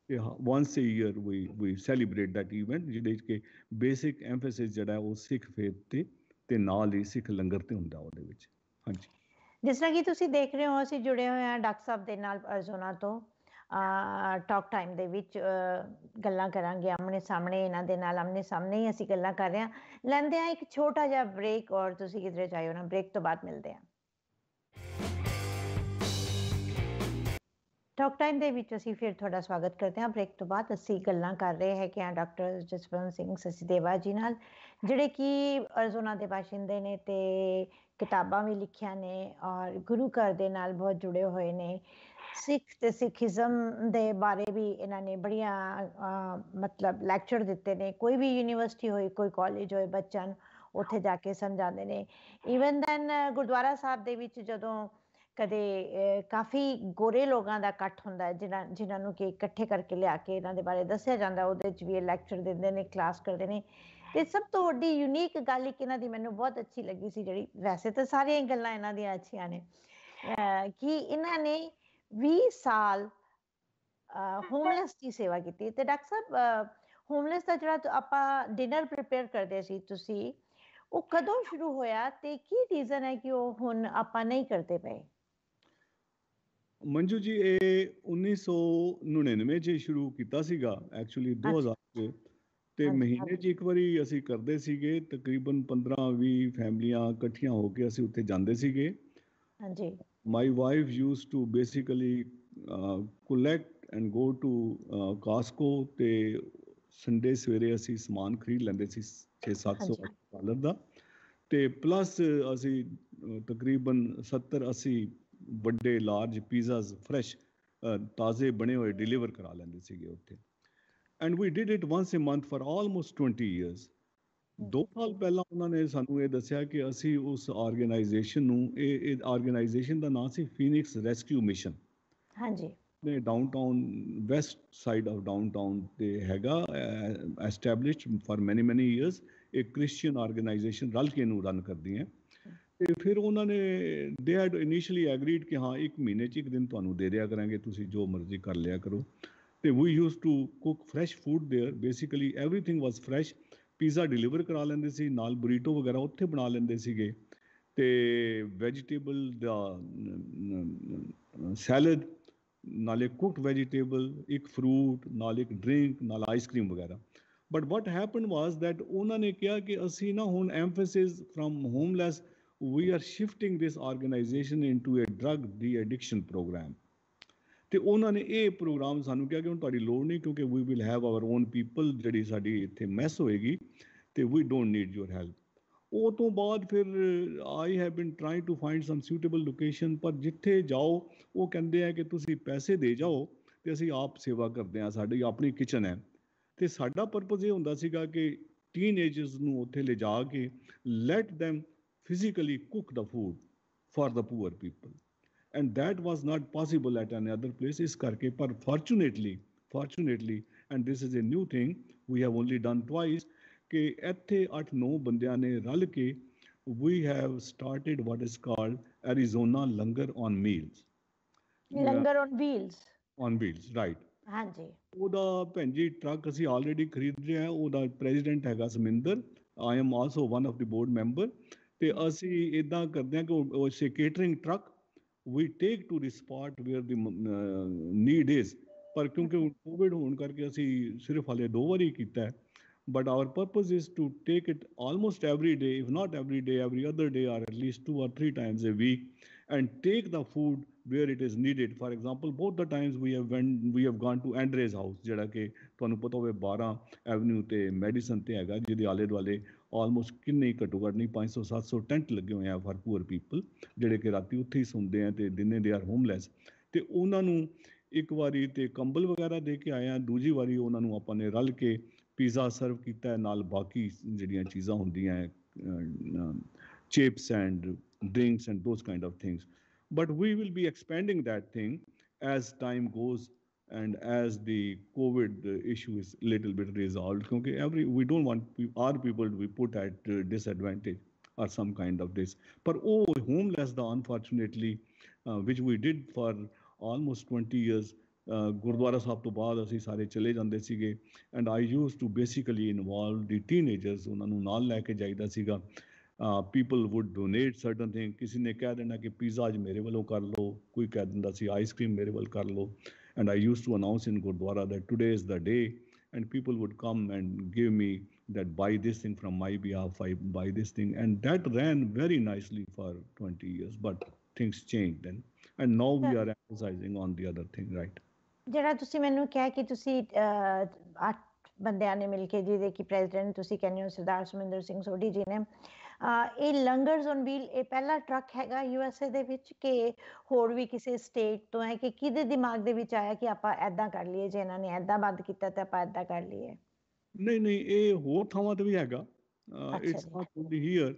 ਤੇ once a year we we celebrate that event ਜਿਹਦੇ ਕਿ ਬੇਸਿਕ ਐਮਫੈਸਿਸ ਜਿਹੜਾ ਉਹ ਸਿੱਖ ਫੇਤ ਤੇ ਤੇ ਨਾਲ ਹੀ ਸਿੱਖ ਲੰਗਰ ਤੇ ਹੁੰਦਾ ਉਹਦੇ ਵਿੱਚ ਹਾਂਜੀ ਜਿਸ ਤਰ੍ਹਾਂ ਕਿ ਤੁਸੀਂ ਦੇਖ ਰਹੇ ਹੋ ਅਸੀਂ ਜੁੜੇ ਹੋਏ ਆ ਡਾਕਟਰ ਸਾਹਿਬ ਦੇ ਨਾਲ ਅਰਜ਼ੋਨਾ ਤੋਂ ਟਾਕ ਟਾਈਮ ਦੇ ਵਿੱਚ ਗੱਲਾਂ ਕਰਾਂਗੇ ਆਮਨੇ ਸਾਹਮਣੇ ਇਹਨਾਂ ਦੇ ਨਾਲ ਆਮਨੇ ਸਾਹਮਣੇ ਹੀ ਅਸੀਂ ਗੱਲਾਂ ਕਰ ਰਹੇ ਹਾਂ ਲੈਂਦੇ ਆ ਇੱਕ ਛੋਟਾ ਜਿਹਾ ਬ੍ਰੇਕ ਔਰ ਤੁਸੀਂ ਕਿਧਰੇ ਜਾਇਓ ਨਾ ਬ੍ਰੇਕ ਤੋਂ ਬਾਅਦ ਮਿਲਦੇ ਹਾਂ ਟਾਕ ਟਾਈਮ ਦੇ ਵਿੱਚ ਅਸੀਂ ਫਿਰ ਤੁਹਾਡਾ ਸਵਾਗਤ ਕਰਦੇ ਹਾਂ ਬ੍ਰੇਕ ਤੋਂ ਬਾਅਦ ਅਸੀਂ ਗੱਲਾਂ ਕਰ ਰਹੇ ਹੈ ਕਿ ਆ ਡਾਕਟਰ ਜਸਵੰਤ ਸਿੰਘ ਸਸੀਦੇਵਾ ਜੀ ਨਾਲ ਜਿਹੜੇ ਕਿ ਅਰਜ਼ੋਨਾ ਦੇ ਵਾਸ਼ਿੰਦੇ ਨੇ ਤੇ ਕਿਤਾਬਾਂ ਵੀ ਲਿਖੀਆਂ ਨੇ ਔਰ ਗੁਰੂ ਘਰ ਦੇ ਨਾਲ ਬਹੁਤ ਜੁੜੇ ਹੋਏ ਨੇ ਸਿੱਖ ਤੇ ਸਿੱਖੀਜ਼ਮ ਦੇ ਬਾਰੇ ਵੀ ਇਹਨਾਂ ਨੇ ਬੜੀਆਂ ਮਤਲਬ ਲੈਕਚਰ ਦਿੱਤੇ ਨੇ ਕੋਈ ਵੀ ਯੂਨੀਵਰਸਿਟੀ ਹੋਈ ਕੋਈ ਕਾਲਜ ਹੋਏ ਬੱਚਿਆਂ ਨੂੰ ਉੱਥੇ ਜਾ ਕੇ ਸਮਝਾਉਂਦੇ ਨੇ ਇਵਨ ਦੈਨ ਗੁਰਦੁਆਰਾ ਸਾਹਿਬ ਦੇ ਵਿੱਚ ਜਦੋਂ ਕਦੇ ਕਾਫੀ ਗੋਰੇ ਲੋਕਾਂ ਦਾ ਇਕੱਠ ਹੁੰਦਾ ਹੈ ਜਿਨ੍ਹਾਂ ਜਿਨ੍ਹਾਂ ਨੂੰ ਕਿ ਇਕੱਠੇ ਕਰਕੇ ਲਿਆ ਕੇ ਇਹਨਾਂ ਦੇ ਬਾਰੇ ਦੱਸਿਆ ਜਾਂਦਾ ਉਹਦੇ ਵਿੱਚ ਵੀ ਇਹ ਲੈਕਚਰ ਦਿੰਦੇ ਨੇ ਕਲਾਸ ਕਰਦੇ ਨੇ ਤੇ ਸਭ ਤੋਂ ਵੱਡੀ ਯੂਨੀਕ ਗੱਲ ਇੱਕ ਇਹਨਾਂ ਦੀ ਮੈਨੂੰ ਬਹੁਤ ਅੱਛੀ ਲੱਗੀ ਸੀ ਜਿਹੜੀ ਵੈਸੇ ਤਾਂ ਸਾਰੀਆਂ ਗੱਲਾਂ ਇਹਨਾਂ ਦੀਆਂ ਅੱਛੀਆਂ ਨੇ ਕਿ ਇਹਨਾਂ ਨੇ 20 ਸਾਲ ਹੋਮਲੈਸ ਦੀ ਸੇਵਾ ਕੀਤੀ ਤੇ ਡਾਕਟਰ ਸਾਹਿਬ ਹੋਮਲੈਸ ਦਾ ਜਿਹੜਾ ਆਪਾਂ ਡਿਨਰ ਪ੍ਰੇਪੇਅਰ ਕਰਦੇ ਸੀ ਤੁਸੀਂ ਉਹ ਕਦੋਂ ਸ਼ੁਰੂ ਹੋਇਆ ਤੇ ਕੀ ਰੀਜ਼ਨ ਹੈ ਕਿ ਉਹ ਹੁਣ ਆਪਾਂ ਨਹੀਂ ਕਰਦੇ ਪਏ ਮੰਜੂ ਜੀ ਇਹ 1999 ਜੇ ਸ਼ੁਰੂ ਕੀਤਾ ਸੀਗਾ ਐਕਚੁਅਲੀ 2000 ਚ ਤੇ ਮਹੀਨੇ 'ਚ ਇੱਕ ਵਾਰੀ ਅਸੀਂ ਕਰਦੇ ਸੀਗੇ ਤਕਰੀਬਨ 15-20 ਫੈਮਲੀਆਂ ਇਕੱਠੀਆਂ ਹੋ ਕੇ ਅਸੀਂ ਉੱਥੇ ਜਾਂਦੇ ਸੀਗੇ ਹਾਂਜੀ my wife used to basically uh, collect and go to Costco uh, ਤੇ ਸੰਡੇ ਸਵੇਰੇ ਅਸੀਂ ਸਮਾਨ ਖਰੀਦ ਲੈਂਦੇ ਸੀ 6-700 ਡਾਲਰ ਦਾ ਤੇ ਪਲੱਸ ਅਸੀਂ ਤਕਰੀਬਨ 70 80 ਵੱਡੇ ਲਾਰਜ ਪੀਜ਼ਾਸ ਫਰੈਸ਼ ਤਾਜ਼ੇ ਬਣੇ ਹੋਏ ਡਿਲੀਵਰ ਕਰਾ ਲੈਂਦੇ ਸੀਗੇ ਉੱਥੇ and we did it once a month for almost 20 years 2 ਸਾਲ ਪਹਿਲਾਂ ਉਹਨਾਂ ਨੇ ਸਾਨੂੰ ਇਹ ਦੱਸਿਆ ਕਿ ਅਸੀਂ ਉਸ ਆਰਗੇਨਾਈਜੇਸ਼ਨ ਨੂੰ ਇਹ ਇਹ ਆਰਗੇਨਾਈਜੇਸ਼ਨ ਦਾ ਨਾਮ ਸੀ ਫੀਨਿਕਸ ਰੈਸਕਿਊ ਮਿਸ਼ਨ ਹਾਂਜੀ ਨੇ downtown west side of downtown ਤੇ ਹੈਗਾ ਐਸਟੈਬਲਿਸ਼ਡ ਫਾਰ ਮੈਨੀ ਮੈਨੀ ਇਅਰਸ ਇੱਕ ਕ੍ਰਿਸਚੀਅਨ ਆਰਗੇਨਾਈਜੇਸ਼ਨ ਰਲ ਕੇ ਨੂੰ ਰਨ ਕਰਦੀ ਹੈ ਤੇ ਫਿਰ ਉਹਨਾਂ ਨੇ ਦੇ ਹੈਡ ਇਨੀਸ਼ੀਅਲੀ ਐਗਰੀਡ ਕਿ ਹਾਂ ਇੱਕ ਮਹੀਨੇ 'ਚ ਇੱਕ ਦਿਨ ਤੁਹਾਨੂੰ ਦੇ ਦਿਆ ਕਰਾਂਗੇ ਤੁਸੀਂ ਜੋ ਮਰਜ਼ੀ ਕਰ ਲਿਆ ਕਰੋ ਤੇ we used to cook fresh food there basically everything was fresh pizza deliver ਕਰਾ ਲੈਂਦੇ ਸੀ ਨਾਲ ਬਰੀਟੋ ਵਗੈਰਾ ਉੱਥੇ ਬਣਾ ਲੈਂਦੇ ਸੀਗੇ ਤੇ ਵੈਜੀਟੇਬਲ ਦਾ ਸੈਲਡ ਨਾਲ ਇੱਕ ਕੁਕਡ ਵੈਜੀਟੇਬਲ ਇੱਕ ਫਰੂਟ ਨਾਲ ਇੱਕ ਡਰਿੰਕ ਨਾਲ ਆਈਸਕ੍ਰੀਮ ਵਗੈਰਾ but what happen was that ਉਹਨਾਂ ਨੇ ਕਿਹਾ ਕਿ ਅਸੀਂ ਨਾ ਹੁਣ emphasis from homeless we are shifting this organisation into a drug de addiction programme ਤੇ ਉਹਨਾਂ ਨੇ ਇਹ ਪ੍ਰੋਗਰਾਮ ਸਾਨੂੰ ਕਿਹਾ ਕਿ ਹੁਣ ਤੁਹਾਡੀ ਲੋੜ ਨਹੀਂ ਕਿਉਂਕਿ we will have our own people ਜਿਹੜੀ ਸਾਡੀ ਇੱਥੇ ਮੈਸ ਹੋਏਗੀ ਤੇ we don't need your help ਉਹ ਤੋਂ ਬਾਅਦ ਫਿਰ I have been try to find some suitable location ਪਰ ਜਿੱਥੇ ਜਾਓ ਉਹ ਕਹਿੰਦੇ ਆ ਕਿ ਤੁਸੀਂ ਪੈਸੇ ਦੇ ਜਾਓ ਤੇ ਅਸੀਂ ਆਪ ਸੇਵਾ ਕਰਦੇ ਆ ਸਾਡੀ ਆਪਣੀ ਕਿਚਨ ਹੈ ਤੇ ਸਾਡਾ ਪਰਪਸ ਇਹ ਹੁੰਦਾ ਸੀਗਾ ਕਿ ਟੀਨੇਜਰਸ ਨੂੰ ਉੱਥੇ ਲਿਜਾ ਕੇ let them physically cook the food for the poor people and that was not possible at other place is Karkepar. Fortunately, fortunately, and this is a new thing we have only done twice. ਕਿ ਇੱਥੇ 8-9 we have started what is called Arizona Langar on Meals. Langar on Wheels. On Wheels, right. ਹਾਂਜੀ ਉਹਦਾ ਭੈਣ ਜੀ truck ਅਸੀਂ already ਖਰੀਦ ਰਹੇ ਹਾਂ ਉਹਦਾ ਪ੍ਰੈਜ਼ੀਡੈਂਟ ਹੈਗਾ Saminder I am also one of the board member ਤੇ ਅਸੀਂ ਇਦਾਂ ਕਰਦੇ ਹਾਂ ਕਿ ਉਹ ਸੇ catering truck we take to the spot where the need is पर क्योंकि कोविड ਹੋਣ ਕਰਕੇ ਅਸੀਂ ਸਿਰਫ ਹਲੇ ਦੋ ਵਾਰੀ ਕੀਤਾ ਹੈ but our purpose is to take it almost every day if not every day every other day or at least two or three times a week and take the food where it is needed for example both the times we have when we have gone to Andre's house ਜਿਹੜਾ ਕਿ ਤੁਹਾਨੂੰ ਪਤਾ ਹੋਵੇ 12 avenue ਤੇ medicine ਤੇ ਹੈਗਾ ਜਿਹਦੇ ਆਲੇ ਦੁਆਲੇ ਆਲਮੋਸਟ ਕਿੰਨੇ ਘੱਟੋ ਘੱਟ ਨਹੀਂ 500 700 ਟੈਂਟ ਲੱਗੇ ਹੋਏ ਆ ਫਾਰ ਪੂਰ ਪੀਪਲ ਜਿਹੜੇ ਕਿ ਰਾਤੀ ਉੱਥੇ ਹੀ ਸੌਂਦੇ ਆ ਤੇ ਦਿਨੇ ਦੇ ਆਰ ਹੋਮਲੈਸ ਤੇ ਉਹਨਾਂ ਨੂੰ ਇੱਕ ਵਾਰੀ ਤੇ ਕੰਬਲ ਵਗੈਰਾ ਦੇ ਕੇ ਆਇਆ ਦੂਜੀ ਵਾਰੀ ਉਹਨਾਂ ਨੂੰ ਆਪਾਂ ਨੇ ਰਲ ਕੇ ਪੀਜ਼ਾ ਸਰਵ ਕੀਤਾ ਨਾਲ ਬਾਕੀ ਜਿਹੜੀਆਂ ਚੀਜ਼ਾਂ ਹੁੰਦੀਆਂ ਹੈ chips and drinks and those kind of things but we will be expanding that thing as time goes and as the COVID issue is little bit resolved, okay, every we don't want our people to be put at disadvantage or some kind of this. But oh, homeless, the unfortunately, uh, which we did for almost 20 years. Gurdwara Sahib ਤੋਂ ਬਾਅਦ ਅਸੀਂ ਸਾਰੇ ਚਲੇ ਜਾਂਦੇ ਸੀਗੇ and I use to basically involve the teenagers ਉਹਨਾਂ ਨੂੰ ਨਾਲ ਲੈ ਕੇ ਜਾਈਦਾ ਸੀਗਾ people would donate certain thing ਕਿਸੇ ਨੇ ਕਹਿ ਦੇਣਾ ਕਿ ਪੀਜ਼ਾ ਅੱਜ ਮੇਰੇ ਵੱਲੋਂ ਕਰ ਲਓ ਕੋਈ ਕਹਿ ਦਿੰਦਾ ਸੀ ਆਈਸਕ੍ਰੀਮ ਮੇਰੇ ਵੱਲ ਕਰ ਲਓ And I used to announce in Gurdwara that today is the day. And people would come and give me that buy this thing from my behalf, I buy this thing. And that ran very nicely for 20 years. But things changed then. And now we are emphasizing on the other thing, right? ਜਿਹੜਾ ਤੁਸੀਂ ਮੈਨੂੰ ਕਿਹਾ ਕਿ ਤੁਸੀਂ ਅੱਠ ਬੰਦਿਆਂ ਨੇ ਮਿਲ ਕੇ ਜਿਹਦੇ ਕਿ ਪ੍ਰੈਜ਼ੀਡੈਂਟ ਤੁਸੀਂ ਕਹਿੰਦੇ ਹੋ ਸਰਦਾਰ ਸੁਮਿੰਦਰ ਸਿੰਘ ਸੋਢੀ ਜੀ ਨੇ ਇਹ ਲੰਗਰ ਔਨ ਵੀਲ ਇਹ ਪਹਿਲਾ ਟਰੱਕ ਹੈਗਾ ਯੂਐਸਏ ਦੇ ਵਿੱਚ ਕਿ ਹੋਰ ਵੀ ਕਿਸੇ ਸਟੇਟ ਤੋਂ ਹੈ ਕਿ ਕਿਹਦੇ ਦਿਮਾਗ ਦੇ ਵਿੱਚ ਆਇਆ ਕਿ ਆਪਾਂ ਐਦਾਂ ਕਰ ਲਈਏ ਜੇ ਇਹਨਾਂ ਨੇ ਐਦਾਂ ਬੰਦ ਕੀਤਾ ਤਾਂ ਆਪਾਂ ਐਦਾਂ ਕਰ ਲਈਏ ਨਹੀਂ ਨਹੀਂ ਇਹ ਹੋਰ ਥਾਵਾਂ ਤੇ ਵੀ ਹੈਗਾ it's not only here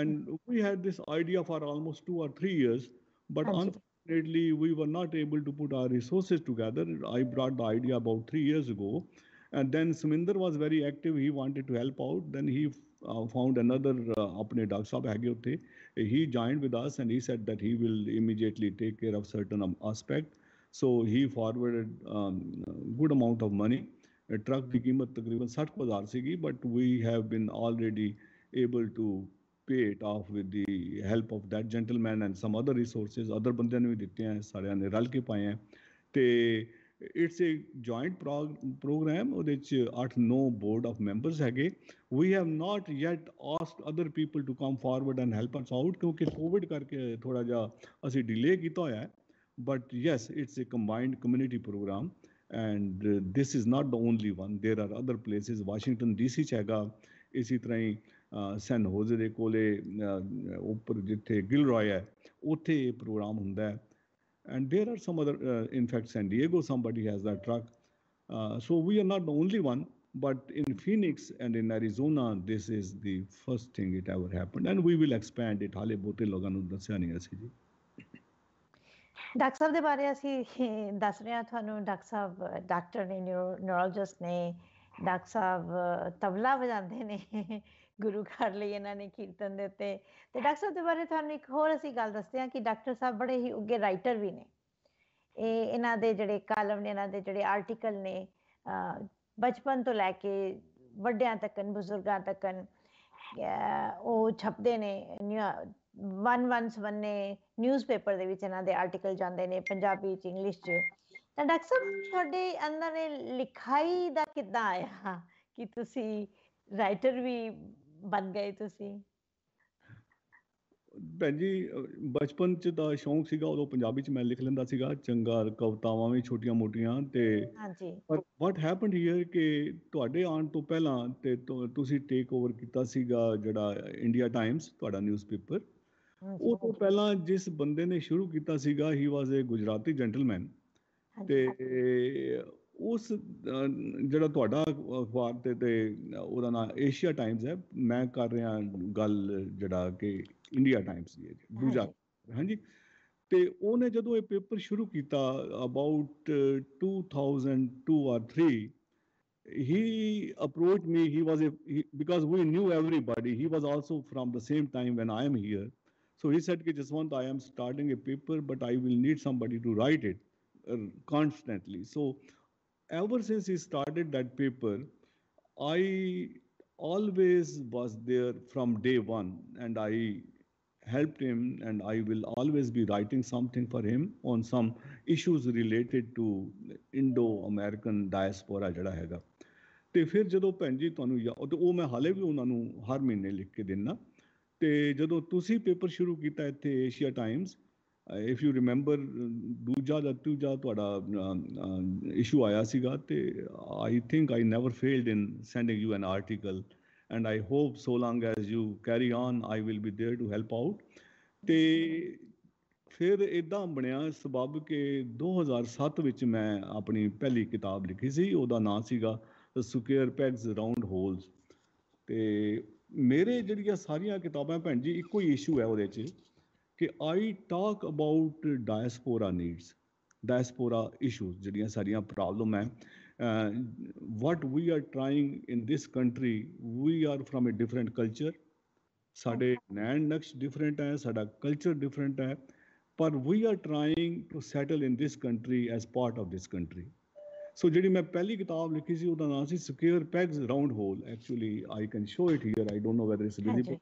and we had this idea for almost 2 or 3 years but unfortunately we were not able to put our resources together I brought the idea about 3 years ago and then Saminder was very active he wanted to help out then he uh, found another uh, apne dag He joined with us and he said that he will immediately take care of certain aspect. So he forwarded um, good amount of money. A truck की कीमत तकरीबन साठ को but we have been already able to pay it off with the help of that gentleman and some other resources other ਬੰਦਿਆਂ ਨੇ ਵੀ ਦਿੱਤੇ ਆ it's a joint programme ਉਹਦੇ ਚ 8-9 ਬੋਰਡ ਆਫ ਮੈਂਬਰਸ ਹੈਗੇ we have not yet asked other people to come forward and help us out ਕਿਉਂਕਿ Covid ਕਰਕੇ ਥੋੜਾ ਜਿਹਾ ਅਸੀਂ ਡਿਲੇ ਕੀਤਾ ਹੋਇਆ ਹੈ but yes it's a combined community program and this is not the only one there are other places Washington DC ਚ ਹੈਗਾ ਇਸੇ ਤਰ੍ਹਾਂ ਹੀ ਸੈਨ ਹੋਜ਼ੇ ਦੇ ਕੋਲੇ ਉੱਪਰ ਜਿੱਥੇ ਗਿਲਰੋਏ ਹੈ ਉੱਥੇ ਇਹ ਪ੍ਰੋਗਰਾਮ ਹੁੰਦਾ ਹੈ And there are some other, in fact, San Diego, somebody has that truck. so we are not the only one, but in Phoenix and in Arizona, this is the first thing it ever happened. And we will expand it. ਹਾਲੇ ਬਹੁਤੇ ਲੋਕਾਂ ਨੂੰ ਦੱਸਿਆ ਨਹੀਂ ਅਸੀਂ ਜੀ doctor ਸਾਹਿਬ ਦੇ ਬਾਰੇ ਅਸੀਂ ਦੱਸ ਰਹੇ ਹਾਂ ਤੁਹਾਨੂੰ ਡਾਕਟਰ ਸਾਹਿਬ ਡਾਕਟਰ ਨੇ ਨਿਊਰੋਲੋਜਿਸਟ ਨੇ ਡਾਕਟਰ ਸਾਹਿਬ ਤਬਲਾ ਵਜਾਉਂਦੇ ਨੇ ਗੁਰੂ ਘਰ ਲਈ ਇਹਨਾਂ ਨੇ ਕੀਰਤਨ ਦੇ ਉੱਤੇ ਤੇ ਡਾਕਟਰ ਸਾਹਿਬ ਦੇ ਬਾਰੇ ਤੁਹਾਨੂੰ ਇੱਕ ਹੋਰ ਅਸੀਂ ਗੱਲ ਦੱਸਦੇ ਹਾਂ ਕਿ ਡਾਕਟਰ ਸਾਹਿਬ ਬੜੇ ਹੀ ਉੱਗੇ ਰਾਈਟਰ ਵੀ ਨੇ ਇਹ ਇਹਨਾਂ ਦੇ ਜਿਹੜੇ ਕਾਲਮ ਨੇ ਇਹਨਾਂ ਦੇ ਜਿਹੜੇ ਆਰਟੀਕਲ ਨੇ ਬਚਪਨ ਤੋਂ ਲੈ ਕੇ ਵੱਡਿਆਂ ਤੱਕਨ ਬਜ਼ੁਰਗਾਂ ਤੱਕਨ ਉਹ ਛਪਦੇ ਨੇ ਵਨ ਵਨਸ ਵੰਨੇ ਨਿਊਜ਼ਪੇਪਰ ਦੇ ਵਿੱਚ ਇਹਨਾਂ ਦੇ ਆਰਟੀਕਲ ਜਾਂਦੇ ਨੇ ਪੰਜਾਬੀ ਚ ਇੰਗਲਿਸ਼ ਚ ਤਾਂ ਡਾਕਟਰ ਸਾਹਿਬ ਤੁਹਾਡੇ ਅੰਦਰ ਇਹ ਲਿਖਾਈ ਦਾ ਕਿੱਦਾਂ ਆਇਆ ਕਿ ਤੁਸੀਂ ਰਾਈਟਰ ਵੀ ਬਣ ਗਏ ਤੁਸੀਂ ਭੈਣ ਜੀ ਬਚਪਨ ਚ ਤਾਂ ਸ਼ੌਂਕ ਸੀਗਾ ਉਦੋਂ ਪੰਜਾਬੀ ਚ ਮੈਂ ਲਿਖ ਲੈਂਦਾ ਸੀਗਾ ਚੰਗਾ ਕਵਤਾਵਾਂ ਵੀ ਛੋਟੀਆਂ ਮੋਟੀਆਂ ਤੇ ਹਾਂਜੀ ਪਰ ਵਾਟ ਹੈਪਨਡ ਹੇਅਰ ਕਿ ਤੁਹਾਡੇ ਆਉਣ ਤੋਂ ਪਹਿਲਾਂ ਤੇ ਤੁਸੀਂ ਟੇਕ ਓਵਰ ਕੀਤਾ ਸੀਗਾ ਜਿਹੜਾ ਇੰਡੀਆ ਟਾਈਮਸ ਤੁਹਾਡਾ ਨਿਊਜ਼ਪੇਪਰ ਉਹ ਤੋਂ ਪਹਿਲਾਂ ਜਿਸ ਬੰਦੇ ਨੇ ਸ਼ੁਰੂ ਕੀਤਾ ਸੀਗਾ he was a Gujarati gentleman ਤੇ ਉਸ ਜਿਹੜਾ ਤੁਹਾਡਾ ਅਖਬਾਰ ਤੇ ਤੇ ਉਹਦਾ ਨਾਮ ਏਸ਼ੀਆ ਟਾਈਮਸ ਹੈ ਮੈਂ ਕਰ ਰਿਹਾ ਗੱਲ ਜਿਹੜਾ ਕਿ ਇੰਡੀਆ ਟਾਈਮਸ ਦੀ ਹੈ ਦੂਜਾ ਹਾਂਜੀ ਤੇ ਉਹਨੇ ਜਦੋਂ ਇਹ ਪੇਪਰ ਸ਼ੁਰੂ ਕੀਤਾ about 2002 or 3 he approached me he was a he, because we knew everybody he was also from the same time when i am here so he said Ki, jaswant i am starting a paper but i will need somebody to write it uh, constantly so ever since he started that paper, I always was there from day one and I helped him and I will always be writing something for him on some issues related to Indo-American diaspora ਜਿਹੜਾ ਹੈਗਾ ਤੇ ਫਿਰ ਜਦੋਂ ਭੈਣ ਜੀ ਤੁਹਾਨੂੰ ਤੇ ਉਹ ਮੈਂ ਹਾਲੇ ਵੀ ਉਹਨਾਂ ਨੂੰ ਹਰ ਮਹੀਨੇ ਲਿਖ ਕੇ ਦਿੰਨਾ ਤੇ ਜਦੋਂ ਤੁਸੀਂ ਪੇਪਰ ਸ਼ੁਰੂ ਕੀਤਾ ਇੱਥੇ Asia Times if you remember ਦੂਜਾ ਜਾਂ ਤੀਜਾ ਤੁਹਾਡਾ ਇਸ਼ੂ ਆਇਆ ਸੀਗਾ ਤੇ I think I never failed in sending you an article and I hope so long as you carry on I will be there to help out ਤੇ ਫਿਰ ਇਦਾਂ ਬਣਿਆ ਸਬਬ ਕਿ 2007 ਵਿੱਚ ਮੈਂ ਆਪਣੀ ਪਹਿਲੀ ਕਿਤਾਬ ਲਿਖੀ ਸੀ ਉਹਦਾ ਨਾਮ ਸੀਗਾ ਸੁਕੇਅਰ ਪੈਗਸ ਰਾਉਂਡ ਹੋਲਸ ਤੇ ਮੇਰੇ ਜਿਹੜੀਆਂ ਸਾਰੀਆਂ ਕਿਤਾਬਾਂ ਭੈਣ ਜੀ ਇੱਕੋ ਹੀ ਇਸ਼ੂ ਹੈ ਉਹਦੇ 'ਚ ਕਿ I talk about diaspora needs diaspora issues ਜਿਹੜੀਆਂ ਸਾਰੀਆਂ ਪ੍ਰੋਬਲਮ ਹੈ what we are trying in this country we are from a different culture ਸਾਡੇ ਨੈਣ ਨਕਸ਼ ਡਿਫਰੈਂਟ ਹੈ ਸਾਡਾ ਕਲਚਰ ਡਿਫਰੈਂਟ ਹੈ ਪਰ we are trying to settle in this country as part of this country so ਜਿਹੜੀ ਮੈਂ ਪਹਿਲੀ ਕਿਤਾਬ ਲਿਖੀ ਸੀ ਉਹਦਾ ਨਾਮ ਸੀ square pegs round hole actually I can show it here I don't know whether it's visible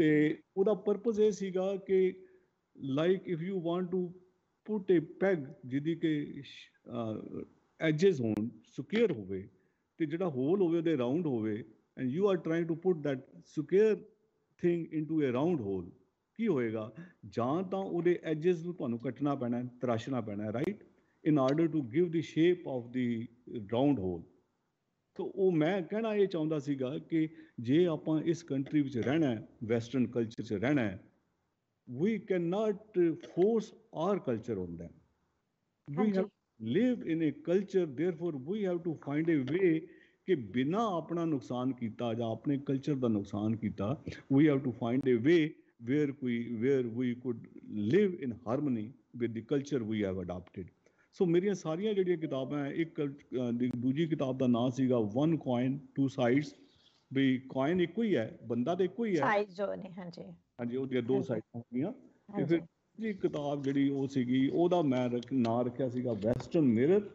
ਤੇ ਉਹਦਾ ਪਰਪਸ ਇਹ ਸੀਗਾ ਕਿ like if you want to put a peg ਜਿਹਦੀ ਕਿ ਐਜਸ ਹੋਣ ਸਕੁਅਰ ਹੋਵੇ ਤੇ ਜਿਹੜਾ ਹੋਲ ਹੋਵੇ ਉਹਦੇ ਰਾਉਂਡ ਹੋਵੇ and you are trying to put that square thing into a round hole ਕੀ ਹੋਏਗਾ ਜਾਂ ਤਾਂ ਉਹਦੇ ਐਜਸ ਨੂੰ ਤੁਹਾਨੂੰ ਕੱਟਣਾ ਪੈਣਾ ਤਰਾਸ਼ਣਾ ਪੈਣਾ right in order to give the shape of the round hole ਤਾਂ ਉਹ ਮੈਂ ਕਹਿਣਾ ਇਹ ਚਾਹੁੰਦਾ ਸੀਗਾ ਕਿ ਜੇ ਆਪਾਂ ਇਸ ਕੰਟਰੀ ਵਿੱਚ ਰਹਿਣਾ ਹੈ ਵੈਸਟਰਨ ਕਲਚਰ 'ਚ ਰਹਿਣਾ ਹੈ we can not force our culture on them we have live in a culture therefore we have to find a way ਕਿ ਬਿਨਾ ਆਪਣਾ ਨੁਕਸਾਨ ਕੀਤਾ ਜਾਂ ਆਪਣੇ ਕਲਚਰ ਦਾ ਨੁਕਸਾਨ ਕੀਤਾ we have to find a way where ਕੋਈ where we could live in harmony with the culture we have adapted so ਮੇਰੀਆਂ ਸਾਰੀਆਂ ਜਿਹੜੀਆਂ ਕਿਤਾਬਾਂ ਇੱਕ ਦੂਜੀ ਕਿਤਾਬ ਦਾ ਨਾਮ ਸੀਗਾ ਵਨ ਕੋਇਨ ਟੂ ਸਾਈਡਸ ਵੀ ਕੋਇਨ ਇੱਕੋ ਹੀ ਹੈ ਬੰਦਾ ਤਾਂ ਇੱਕੋ ਹੀ ਹੈ ਸਾਈਡ ਜੋ ਨੇ ਹਾਂਜੀ ਹਾਂਜੀ ਉਹਦੀਆਂ ਦੋ ਸਾਈਡਾਂ ਹੁੰਦੀਆਂ ਤੇ ਫਿਰ ਜੀ ਕਿਤਾਬ ਜਿਹੜੀ ਉਹ ਸੀਗੀ ਉਹਦਾ ਮੈਂ ਨਾਮ ਰੱਖਿਆ ਸੀਗਾ ਵੈਸਟਰਨ ਮਿਰਰ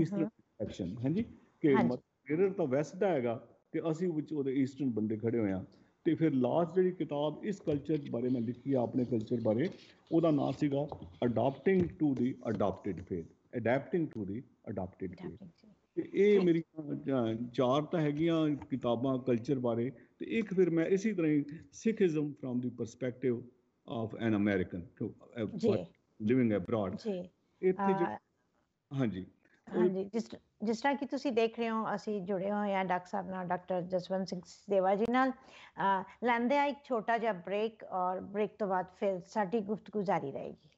ਈਸਟਰਨ ਐਕਸ਼ਨ ਹਾਂਜੀ ਕਿ ਮਿਰਰ ਤਾਂ ਵੈਸਟ ਦਾ ਹੈਗਾ ਤੇ ਅਸੀਂ ਵਿੱਚ ਉਹਦੇ ਈਸਟਰਨ ਬੰਦੇ ਖੜੇ ਹੋਇਆ ਤੇ ਫਿਰ ਲਾਸਟ ਜਿਹੜੀ ਕਿਤਾਬ ਇਸ ਕਲਚਰ ਬਾਰੇ ਮੈਂ ਲਿਖੀ ਆ ਆਪਣੇ ਕਲਚਰ ਬਾਰੇ ਉਹਦਾ ਨਾਮ ਸੀਗਾ adapting to the adapted faith adapting to the adapted faith ਤੇ ਇਹ ਮੇਰੀ ਚਾਰ ਤਾਂ ਹੈਗੀਆਂ ਕਿਤਾਬਾਂ ਕਲਚਰ ਬਾਰੇ ਤੇ ਇੱਕ ਫਿਰ ਮੈਂ ਇਸੇ ਤਰ੍ਹਾਂ ਹੀ Sikhism from the perspective of an American to living abroad ਇੱਥੇ ਹਾਂਜੀ ਹਾਂਜੀ ਜਿਸ ਜਿਸ ਤਰ੍ਹਾਂ ਕਿ ਤੁਸੀਂ ਦੇਖ ਰਹੇ ਹੋ ਅਸੀਂ ਜੁੜੇ ਹੋਏ ਹਾਂ ਡਾਕਟਰ ਸਾਹਿਬ ਨਾਲ ਡਾਕਟਰ ਜਸਵੰਤ ਸਿੰਘ ਦੇਵਾ ਜੀ ਨਾਲ ਲੈਂਦੇ ਆ ਇੱਕ ਛੋਟਾ ਜਿਹਾ ਬ੍ਰੇਕ ਔਰ ਬ੍ਰੇਕ ਤੋਂ ਬਾਅਦ ਫਿਰ ਸਾਡੀ ਗੁਫ਼ਤਗੂ ਜਾਰੀ ਰਹੇਗੀ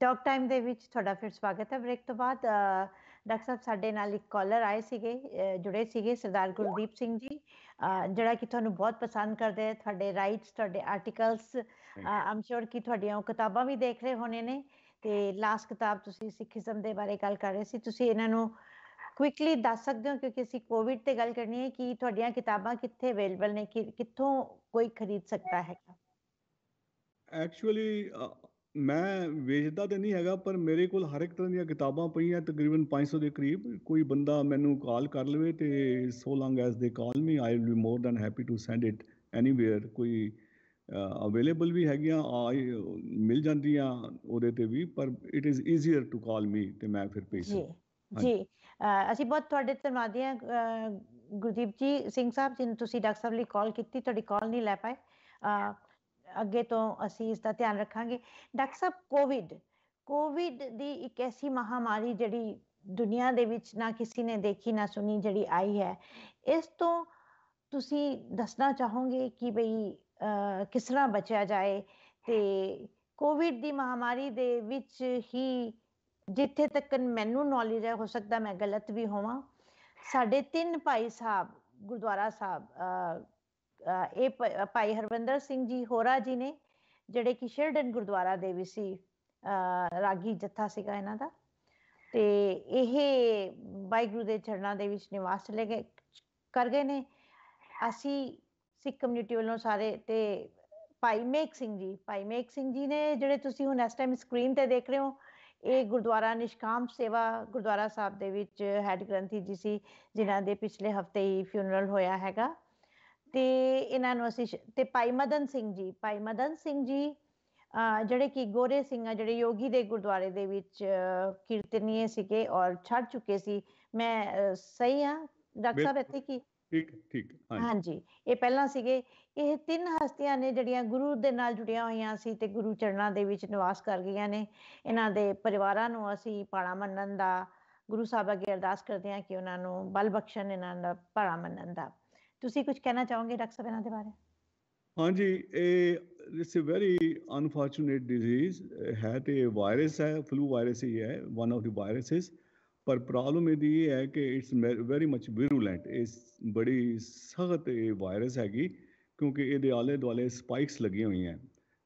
ਟਾਕ ਟਾਈਮ ਦੇ ਵਿੱਚ ਤੁਹਾਡਾ ਫਿਰ ਸਵਾਗਤ ਹੈ ਬ੍ਰੇਕ ਤੋਂ ਬਾਅਦ ਡਾਕਟਰ ਸਾਹਿਬ ਸਾਡੇ ਨਾਲ ਇੱਕ ਕਾਲਰ ਆਏ ਸੀਗੇ ਜੁੜੇ ਸੀਗੇ ਸਰਦਾਰ ਗੁਰਦੀਪ ਸਿੰਘ ਜੀ ਜਿਹੜਾ ਕਿ ਤੁਹਾਨੂੰ ਬਹੁਤ ਪਸੰਦ ਕਰਦੇ ਆ ਤੁਹਾਡੇ ਰਾਈਟਸ ਤੁਹਾਡੇ ਆਰਟੀਕਲਸ ਆਮ ਸ਼ੋਰ ਕਿ ਤੁਹਾਡੀਆਂ ਉਹ ਕਿਤਾਬਾਂ ਵੀ ਦੇਖ ਰਹੇ ਹੋਣੇ ਨੇ ਤੇ ਲਾਸਟ ਕਿਤਾਬ ਤੁਸੀਂ ਸਿੱਖੀਜ਼ਮ ਦੇ ਬਾਰੇ ਗੱਲ ਕਰ ਰਹੇ ਸੀ ਤੁਸੀਂ ਇਹਨਾਂ ਨੂੰ ਕੁਇਕਲੀ ਦੱਸ ਸਕਦੇ ਹੋ ਕਿਉਂਕਿ ਅਸੀਂ ਕੋਵਿਡ ਤੇ ਗੱਲ ਕਰਨੀ ਹੈ ਕਿ ਤੁਹਾਡੀਆਂ ਕਿਤਾਬਾਂ ਕਿੱਥੇ ਅਵੇਲੇਬਲ ਨੇ ਕਿੱਥੋਂ ਕੋਈ ਖਰੀਦ ਸਕਦਾ ਹੈ ਐਕਚੁਅਲੀ ਮੈਂ ਵੇਚਦਾ ਤੇ ਨਹੀਂ ਹੈਗਾ ਪਰ ਮੇਰੇ ਕੋਲ ਹਰ ਇੱਕ ਤਰ੍ਹਾਂ ਦੀਆਂ ਕਿਤਾਬਾਂ ਪਈਆਂ ਤਕਰੀਬਨ 500 ਦੇ ਕਰੀਬ ਕੋਈ ਬੰਦਾ ਮੈਨੂੰ ਕਾਲ ਕਰ ਲਵੇ ਤੇ ਸੋ long as they call me I will be more than happy to send it anywhere ਕੋਈ ਅਵੇਲੇਬਲ ਵੀ ਹੈਗੀਆਂ ਆ ਮਿਲ ਜਾਂਦੀਆਂ ਉਹਦੇ ਤੇ ਵੀ ਪਰ it is easier to call me ਤੇ ਮੈਂ ਫਿਰ ਭੇਜ ਜੀ ਜੀ ਅਸੀਂ ਬਹੁਤ ਤੁਹਾਡੇ ਧੰਨਵਾਦੀ ਆ ਗੁਰਦੀਪ ਜੀ ਸਿੰਘ ਸਾਹਿਬ ਜਿਨ ਤੁਸੀਂ ਡਾਕਟਰ ਸਾਹਿਬ ਲਈ ਕਾਲ ਕੀਤੀ ਤੁਹਾਡੀ ਕਾਲ ਨਹੀਂ ਲੈ ਪਾਏ ਅੱਗੇ ਤੋਂ ਅਸੀਂ ਇਸ ਦਾ ਧਿਆਨ ਰੱਖਾਂਗੇ ਡਾਕਟਰ ਸਾਹਿਬ ਕੋਵਿਡ ਕੋਵਿਡ ਦੀ ਇੱਕ ਐਸੀ ਮਹਾਮਾਰੀ ਜਿਹੜੀ ਦੁਨੀਆ ਦੇ ਵਿੱਚ ਨਾ ਕਿਸੇ ਨੇ ਦੇਖੀ ਨਾ ਸੁਣੀ ਜਿਹੜੀ ਆਈ ਹੈ ਇਸ ਤੋਂ ਤੁਸੀਂ ਦੱਸਣਾ ਚਾਹੋਗੇ ਕਿ ਭਈ ਕਿਸ ਤਰ੍ਹਾਂ ਬਚਿਆ ਜਾਏ ਤੇ ਕੋਵਿਡ ਦੀ ਮਹਾਮਾਰੀ ਦੇ ਵਿੱਚ ਹੀ ਜਿੱਥੇ ਤੱਕ ਮੈਨੂੰ ਨੌਲੇਜ ਹੈ ਹੋ ਸਕਦਾ ਮੈਂ ਗਲਤ ਵੀ ਹੋਵਾਂ ਸਾਡੇ ਤਿੰਨ ਭਾਈ ਸਾਹਿਬ ਗੁਰਦੁਆਰਾ ਸਾਹਿਬ ਇਹ ਭਾਈ ਹਰਵਿੰਦਰ ਸਿੰਘ ਜੀ ਹੋਰਾ ਜੀ ਨੇ ਜਿਹੜੇ ਕਿ ਸ਼ਿਰਡਨ ਗੁਰਦੁਆਰਾ ਦੇ ਵੀ ਸੀ ਰਾਗੀ ਜੱਥਾ ਸੀਗਾ ਇਹਨਾਂ ਦਾ ਤੇ ਇਹ ਵਾਹਿਗੁਰੂ ਦੇ ਚਰਨਾਂ ਦੇ ਵਿੱਚ ਨਿਵਾਸ ਚਲੇ ਗਏ ਕਰ ਗਏ ਨੇ ਅਸੀਂ ਸਿੱਖ ਕਮਿਊਨਿਟੀ ਵੱਲੋਂ ਸਾਰੇ ਤੇ ਭਾਈ ਮੇਕ ਸਿੰਘ ਜੀ ਭਾਈ ਮੇਕ ਸਿੰਘ ਜੀ ਨੇ ਜਿਹੜੇ ਤੁਸੀਂ ਹੁਣ ਇਸ ਟਾਈਮ ਸਕਰੀਨ ਤੇ ਦੇਖ ਰਹੇ ਹੋ ਇਹ ਗੁਰਦੁਆਰਾ ਨਿਸ਼ਕਾਮ ਸੇਵਾ ਗੁਰਦੁਆਰਾ ਸਾਹਿਬ ਦੇ ਵਿੱਚ ਹੈਡ ਗ੍ਰੰਥੀ ਜੀ ਸੀ ਜਿਨ੍ਹਾਂ ਦੇ ਪਿਛਲੇ ਹਫਤੇ ਹੀ ਫਿਊਨਰਲ ਹੋਇਆ ਹੈਗਾ ਤੇ ਇਹਨਾਂ ਨੂੰ ਅਸੀਂ ਤੇ ਭਾਈ ਮਦਨ ਸਿੰਘ ਜੀ ਭਾਈ ਮਦਨ ਸਿੰਘ ਜੀ ਜਿਹੜੇ ਕਿ ਗੋਰੇ ਸਿੰਘ ਆ ਜਿਹੜੇ ਯੋਗੀ ਦੇ ਗੁਰਦੁਆਰੇ ਦੇ ਵਿੱਚ ਕੀਰਤਨੀਏ ਸੀਗੇ ਔਰ ਛੱਡ ਚੁੱਕੇ ਸੀ ਮੈਂ ਸਹੀ ਆ ਡਾਕਟਰ ਸਾਹਿਬ ਇੱਥੇ ਕੀ ਠੀਕ ਠੀਕ ਹਾਂਜੀ ਇਹ ਪਹਿਲਾਂ ਸੀਗੇ ਇਹ ਤਿੰਨ ਹਸਤੀਆਂ ਨੇ ਜਿਹੜੀਆਂ ਗੁਰੂ ਦੇ ਨਾਲ ਜੁੜੀਆਂ ਹੋਈਆਂ ਸੀ ਤੇ ਗੁਰੂ ਚਰਨਾਂ ਦੇ ਵਿੱਚ ਨਿਵਾਸ ਕਰ ਗਈਆਂ ਨੇ ਇਹਨਾਂ ਦੇ ਪਰਿਵਾਰਾਂ ਨੂੰ ਅਸੀਂ ਪਾਣਾ ਮੰਨਣ ਦਾ ਗੁਰੂ ਸਾਹਿਬ ਅਗੇ ਅਰਦਾਸ ਕਰਦੇ ਹਾਂ ਕਿ ਉਹਨਾਂ ਨੂੰ ਬਲ ਬਖਸ਼ਣ ਇਹਨਾਂ ਦਾ ਪਾਣਾ ਮੰਨਣ ਦਾ ਤੁਸੀਂ ਕੁਝ ਕਹਿਣਾ ਚਾਹੋਗੇ ਡਾਕਟਰ ਸਾਹਿਬ ਇਹਨਾਂ ਦੇ ਬਾਰੇ ਹਾਂਜੀ ਇਹ it's a very unfortunate disease ਹੈ ਤੇ ਵਾਇਰਸ ਹੈ ਫਲੂ ਵਾਇਰਸ ਹੀ ਹੈ ਵਨ ਆਫ ਦੀ ਵਾਇਰਸਸ ਪਰ ਪ੍ਰੋਬਲਮ ਇਹਦੀ ਇਹ ਹੈ ਕਿ ਇਟਸ ਵੈਰੀ ਮਚ ਵਿਰੂਲੈਂਟ ਇਸ ਬੜੀ ਸਖਤ ਇਹ ਵਾਇਰਸ ਹੈਗੀ ਕਿਉਂਕਿ ਇਹਦੇ ਆਲੇ ਦੁਆਲੇ ਸਪਾਈਕਸ ਲੱਗੀਆਂ ਹੋਈਆਂ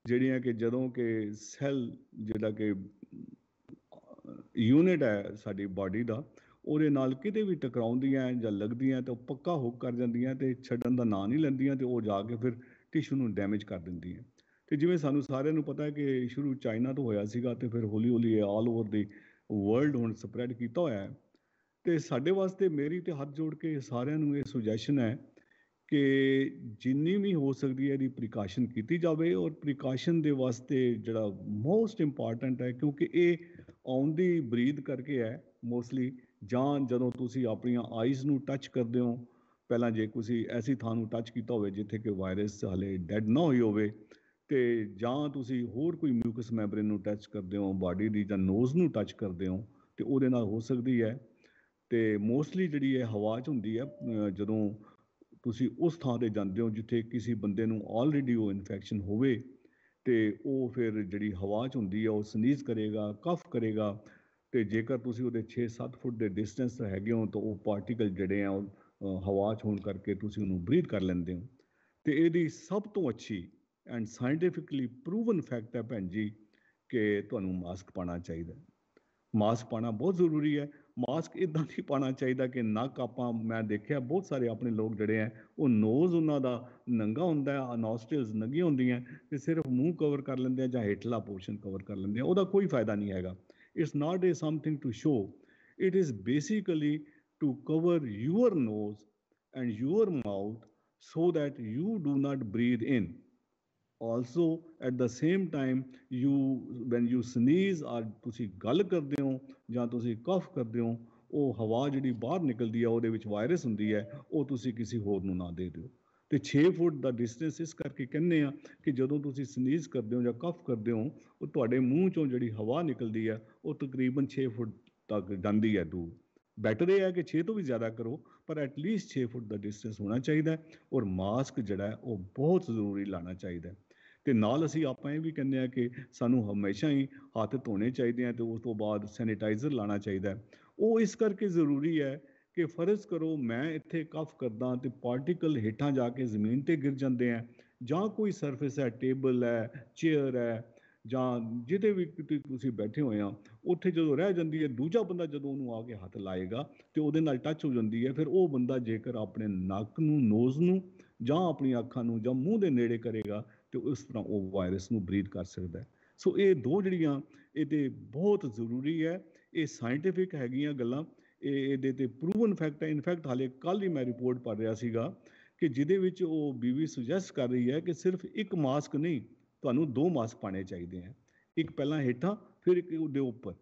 ਜਿਹੜੀਆਂ ਕਿ ਜਦੋਂ ਕਿ ਸੈੱਲ ਜਿਹੜਾ ਕਿ ਯੂਨਿਟ ਹੈ ਸਾਡੀ ਬਾਡੀ ਦਾ ਉਹਦੇ ਨਾਲ ਕਿਤੇ ਵੀ ਟਕਰਾਉਂਦੀਆਂ ਜਾਂ ਲੱਗਦੀਆਂ ਤਾਂ ਪੱਕਾ ਹੋ ਕਰ ਜਾਂਦੀਆਂ ਤੇ ਛੱਡਣ ਦਾ ਨਾਂ ਨਹੀਂ ਲੈਂਦੀਆਂ ਤੇ ਉਹ ਜਾ ਕੇ ਫਿਰ ਟਿਸ਼ੂ ਨੂੰ ਡੈਮੇਜ ਕਰ ਦਿੰਦੀਆਂ ਤੇ ਜਿਵੇਂ ਸਾਨੂੰ ਸਾਰਿਆਂ ਨੂੰ ਪਤਾ ਹੈ ਕਿ ਸ਼ੁਰੂ ਚਾਈਨਾ ਤੋਂ ਹੋਇਆ ਸੀਗਾ ਤੇ ਫਿਰ ਹੌਲੀ ਹੌਲੀ ਆਲ ਓਵਰ ਦੀ ਵਰਲਡ ਹੁਣ ਸਪਰੈਡ ਕੀਤਾ ਹੋਇਆ ਹੈ ਤੇ ਸਾਡੇ ਵਾਸਤੇ ਮੇਰੀ ਤੇ ਹੱਥ ਜੋੜ ਕੇ ਸਾਰਿਆਂ ਨੂੰ ਇਹ ਸੁਜੈਸ਼ਨ ਹੈ ਕਿ ਜਿੰਨੀ ਵੀ ਹੋ ਸਕਦੀ ਹੈ ਇਹਦੀ ਪ੍ਰੀਕਾਸ਼ਨ ਕੀਤੀ ਜਾਵੇ ਔਰ ਪ੍ਰੀਕਾਸ਼ਨ ਦੇ ਵਾਸਤੇ ਜਿਹੜਾ ਮੋਸਟ ਇੰਪੋਰਟੈਂਟ ਹੈ ਕਿਉਂਕਿ ਇਹ ਦੀ ਬਰੀਦ ਕਰਕੇ ਹੈ ਮੋਸਟਲੀ ਜਾਂ ਜਦੋਂ ਤੁਸੀਂ ਆਪਣੀਆਂ ਆਈਜ਼ ਨੂੰ ਟੱਚ ਕਰਦੇ ਹੋ ਪਹਿਲਾਂ ਜੇ ਤੁਸੀਂ ਐਸੀ ਥਾਂ ਨੂੰ ਟੱਚ ਕੀਤਾ ਹੋਵੇ ਜਿੱਥੇ ਕਿ ਵਾਇਰਸ ਹਲੇ ਡੈਡ ਨਾ ਹੋਈ ਹੋਵੇ ਤੇ ਜਾਂ ਤੁਸੀਂ ਹੋਰ ਕੋਈ ਮਿਊਕਸ ਮੈਂਬਰੇਨ ਨੂੰ ਟੱਚ ਕਰਦੇ ਹੋ ਬਾਡੀ ਦੀ ਜਾਂ ਨੋਜ਼ ਨੂੰ ਟੱਚ ਕਰਦੇ ਹੋ ਤੇ ਉਹਦੇ ਨਾਲ ਹੋ ਸਕਦੀ ਹੈ ਤੇ ਮੋਸਟਲੀ ਜਿਹੜੀ ਹੈ ਹਵਾ 'ਚ ਹੁੰਦੀ ਹੈ ਜਦੋਂ ਤੁਸੀਂ ਉਸ ਥਾਂ ਤੇ ਜਾਂਦੇ ਹੋ ਜਿੱਥੇ ਕਿਸੇ ਬੰਦੇ ਨੂੰ ਆਲਰੇਡੀ ਉਹ ਇਨਫੈਕਸ਼ਨ ਹੋਵੇ ਤੇ ਉਹ ਫਿਰ ਜਿਹੜੀ ਹਵਾ 'ਚ ਹੁੰਦੀ ਹੈ ਉਹ ਸਨੀਜ਼ ਕਰੇਗਾ ਕਫ ਕਰੇਗਾ ਤੇ ਜੇਕਰ ਤੁਸੀਂ ਉਹਦੇ 6-7 ਫੁੱਟ ਦੇ ਡਿਸਟੈਂਸ ਤੇ ਹੈਗੇ ਹੋ ਤਾਂ ਉਹ ਪਾਰਟੀਕਲ ਜਿਹੜੇ ਆ ਹਵਾ 'ਚ ਹੋਣ ਕਰਕੇ ਤੁਸੀਂ ਉਹਨੂੰ ਬਰੀਥ ਕਰ ਲੈਂਦੇ ਹੋ ਤੇ ਇਹਦੀ ਸਭ ਤੋਂ ਅੱਛੀ ਐਂਡ ਸਾਇੰਟੀਫਿਕਲੀ ਪ੍ਰੂਵਨ ਫੈਕਟ ਹੈ ਭੈਣ ਜੀ ਕਿ ਤੁਹਾਨੂੰ ਮਾਸਕ ਪਾਣਾ ਚਾਹੀਦਾ ਹੈ ਮਾਸਕ ਪਾਣਾ ਬਹੁਤ ਜ਼ਰੂਰੀ ਹੈ ਮਾਸਕ ਇਦਾਂ ਨਹੀਂ ਪਾਣਾ ਚਾਹੀਦਾ ਕਿ ਨੱਕ ਆਪਾਂ ਮੈਂ ਦੇਖਿਆ ਬਹੁਤ ਸਾਰੇ ਆਪਣੇ ਲੋਕ ਜਿਹੜੇ ਆ ਉਹ ਨੋਜ਼ ਉਹਨਾਂ ਦਾ ਨੰਗਾ ਹੁੰਦਾ ਹੈ ਨੋਸਟਲਸ ਨੰਗੀ ਹੁੰਦੀਆਂ ਤੇ ਸਿਰਫ ਮੂੰਹ ਕਵਰ ਕਰ ਲੈਂਦੇ ਆ ਜਾਂ ਹੇਠਲਾ ਪੋਰਸ਼ਨ ਕਵਰ ਕਰ ਲੈਂਦੇ ਆ ਉਹਦਾ ਕੋਈ ਫਾਇਦਾ ਨਹੀਂ ਹੈਗਾ it's not a something to show it is basically to cover your nose and your mouth so that you do not breathe in also at the same time you when you sneeze or ਤੁਸੀਂ ਗੱਲ ਕਰਦੇ ਹੋ ਜਾਂ ਤੁਸੀਂ cough ਕਰਦੇ ਹੋ ਉਹ ਹਵਾ ਜਿਹੜੀ ਬਾਹਰ ਨਿਕਲਦੀ ਆ ਉਹਦੇ ਵਿੱਚ ਵਾਇਰਸ ਹੁੰਦੀ ਹੈ ਉਹ ਤੁਸੀਂ ਕਿਸੇ ਹੋਰ ਨੂੰ ਨਾ ਦੇ ਦਿਓ ਤੇ 6 ਫੁੱਟ ਦਾ ਡਿਸਟੈਂਸ ਇਸ ਕਰਕੇ ਕਹਿੰਨੇ ਆ ਕਿ ਜਦੋਂ ਤੁਸੀਂ ਸਨੀਜ਼ ਕਰਦੇ ਹੋ ਜਾਂ ਕਫ ਕਰਦੇ ਹੋ ਉਹ ਤੁਹਾਡੇ ਮੂੰਹ ਚੋਂ ਜਿਹੜੀ ਹਵਾ ਨਿਕਲਦੀ ਹੈ ਉਹ ਤਕਰੀਬਨ 6 ਫੁੱਟ ਤੱਕ ਜਾਂਦੀ ਹੈ ਦੂਰ ਬੈਟਰ ਇਹ ਹੈ ਕਿ 6 ਤੋਂ ਵੀ ਜ਼ਿਆਦਾ ਕਰੋ ਪਰ ਐਟ ਲੀਸਟ 6 ਫੁੱਟ ਦਾ ਡਿਸਟੈਂਸ ਹੋਣਾ ਚਾਹੀਦਾ ਔਰ ਮਾਸਕ ਜਿਹੜਾ ਹੈ ਉਹ ਬਹੁਤ ਜ਼ਰੂਰੀ ਲਾਣਾ ਚਾਹੀਦਾ ਹੈ ਤੇ ਨਾਲ ਅਸੀਂ ਆਪਾਂ ਇਹ ਵੀ ਕਹਿੰਦੇ ਆ ਕਿ ਸਾਨੂੰ ਹਮੇਸ਼ਾ ਹੀ ਹੱਥ ਧੋਣੇ ਚਾਹੀਦੇ ਆ ਤੇ ਉਸ ਤੋਂ ਬਾਅਦ ਸੈਨੀਟਾਈਜ਼ਰ ਲਾਣਾ ਚਾਹੀਦਾ ਉਹ ਇਸ ਕਰਕੇ ਜ਼ਰੂਰੀ ਹੈ ਕਿ ਫਰਜ਼ ਕਰੋ ਮੈਂ ਇੱਥੇ ਕਫ ਕਰਦਾ ਤੇ ਪਾਰਟੀਕਲ ਹੇਠਾਂ ਜਾ ਕੇ ਜ਼ਮੀਨ ਤੇ ਗਿਰ ਜਾਂਦੇ ਆ ਜਾਂ ਕੋਈ ਸਰਫੇਸ ਹੈ ਟੇਬਲ ਹੈ ਚੇਅਰ ਹੈ ਜਾਂ ਜਿਹਦੇ ਵੀ ਤੁਸੀਂ ਬੈਠੇ ਹੋਏ ਆ ਉੱਥੇ ਜਦੋਂ ਰਹਿ ਜਾਂਦੀ ਹੈ ਦੂਜਾ ਬੰਦਾ ਜਦੋਂ ਉਹਨੂੰ ਆ ਕੇ ਹੱਥ ਲਾਏਗਾ ਤੇ ਉਹਦੇ ਨਾਲ ਟੱਚ ਹੋ ਜਾਂਦੀ ਹੈ ਫਿਰ ਉਹ ਬੰਦਾ ਜੇਕਰ ਆਪਣੇ ਨੱਕ ਨੂੰ ਨੋਜ਼ ਨੂੰ ਜਾਂ ਆਪਣੀ ਅੱਖਾਂ ਨੂੰ ਜਾਂ ਮੂੰਹ ਦੇ ਨੇੜੇ ਕਰੇਗਾ ਤੇ ਉਸ ਤਰ੍ਹਾਂ ਉਹ ਵਾਇਰਸ ਨੂੰ ਬਰੀਡ ਕਰ ਸਕਦਾ ਸੋ ਇਹ ਦੋ ਜਿਹੜੀਆਂ ਇਹ ਤੇ ਬਹੁਤ ਜ਼ਰੂਰੀ ਹੈ ਇਹ ਸਾਇੰਟਿਫਿਕ ਹੈਗੀਆਂ ਗੱਲਾਂ ਇਹ ਇਹਦੇ ਤੇ ਪ੍ਰੂਵਨ ਫੈਕਟ ਹੈ ਇਨਫੈਕਟ ਹਾਲੇ ਕੱਲ ਹੀ ਮੈਂ ਰਿਪੋਰਟ ਪੜ ਰਿਹਾ ਸੀਗਾ ਕਿ ਜਿਹਦੇ ਵਿੱਚ ਉਹ ਬੀਬੀ ਸੁਜੈਸਟ ਕਰ ਰਹੀ ਹੈ ਕਿ ਸਿਰਫ ਇੱਕ ਮਾਸਕ ਨਹੀਂ ਤੁਹਾਨੂੰ ਦੋ ਮਾਸਕ ਪਾਣੇ ਚਾਹੀਦੇ ਆ ਇੱਕ ਪਹਿਲਾਂ ਹੇਠਾਂ ਫਿਰ ਇੱਕ ਉਹਦੇ ਉੱਪਰ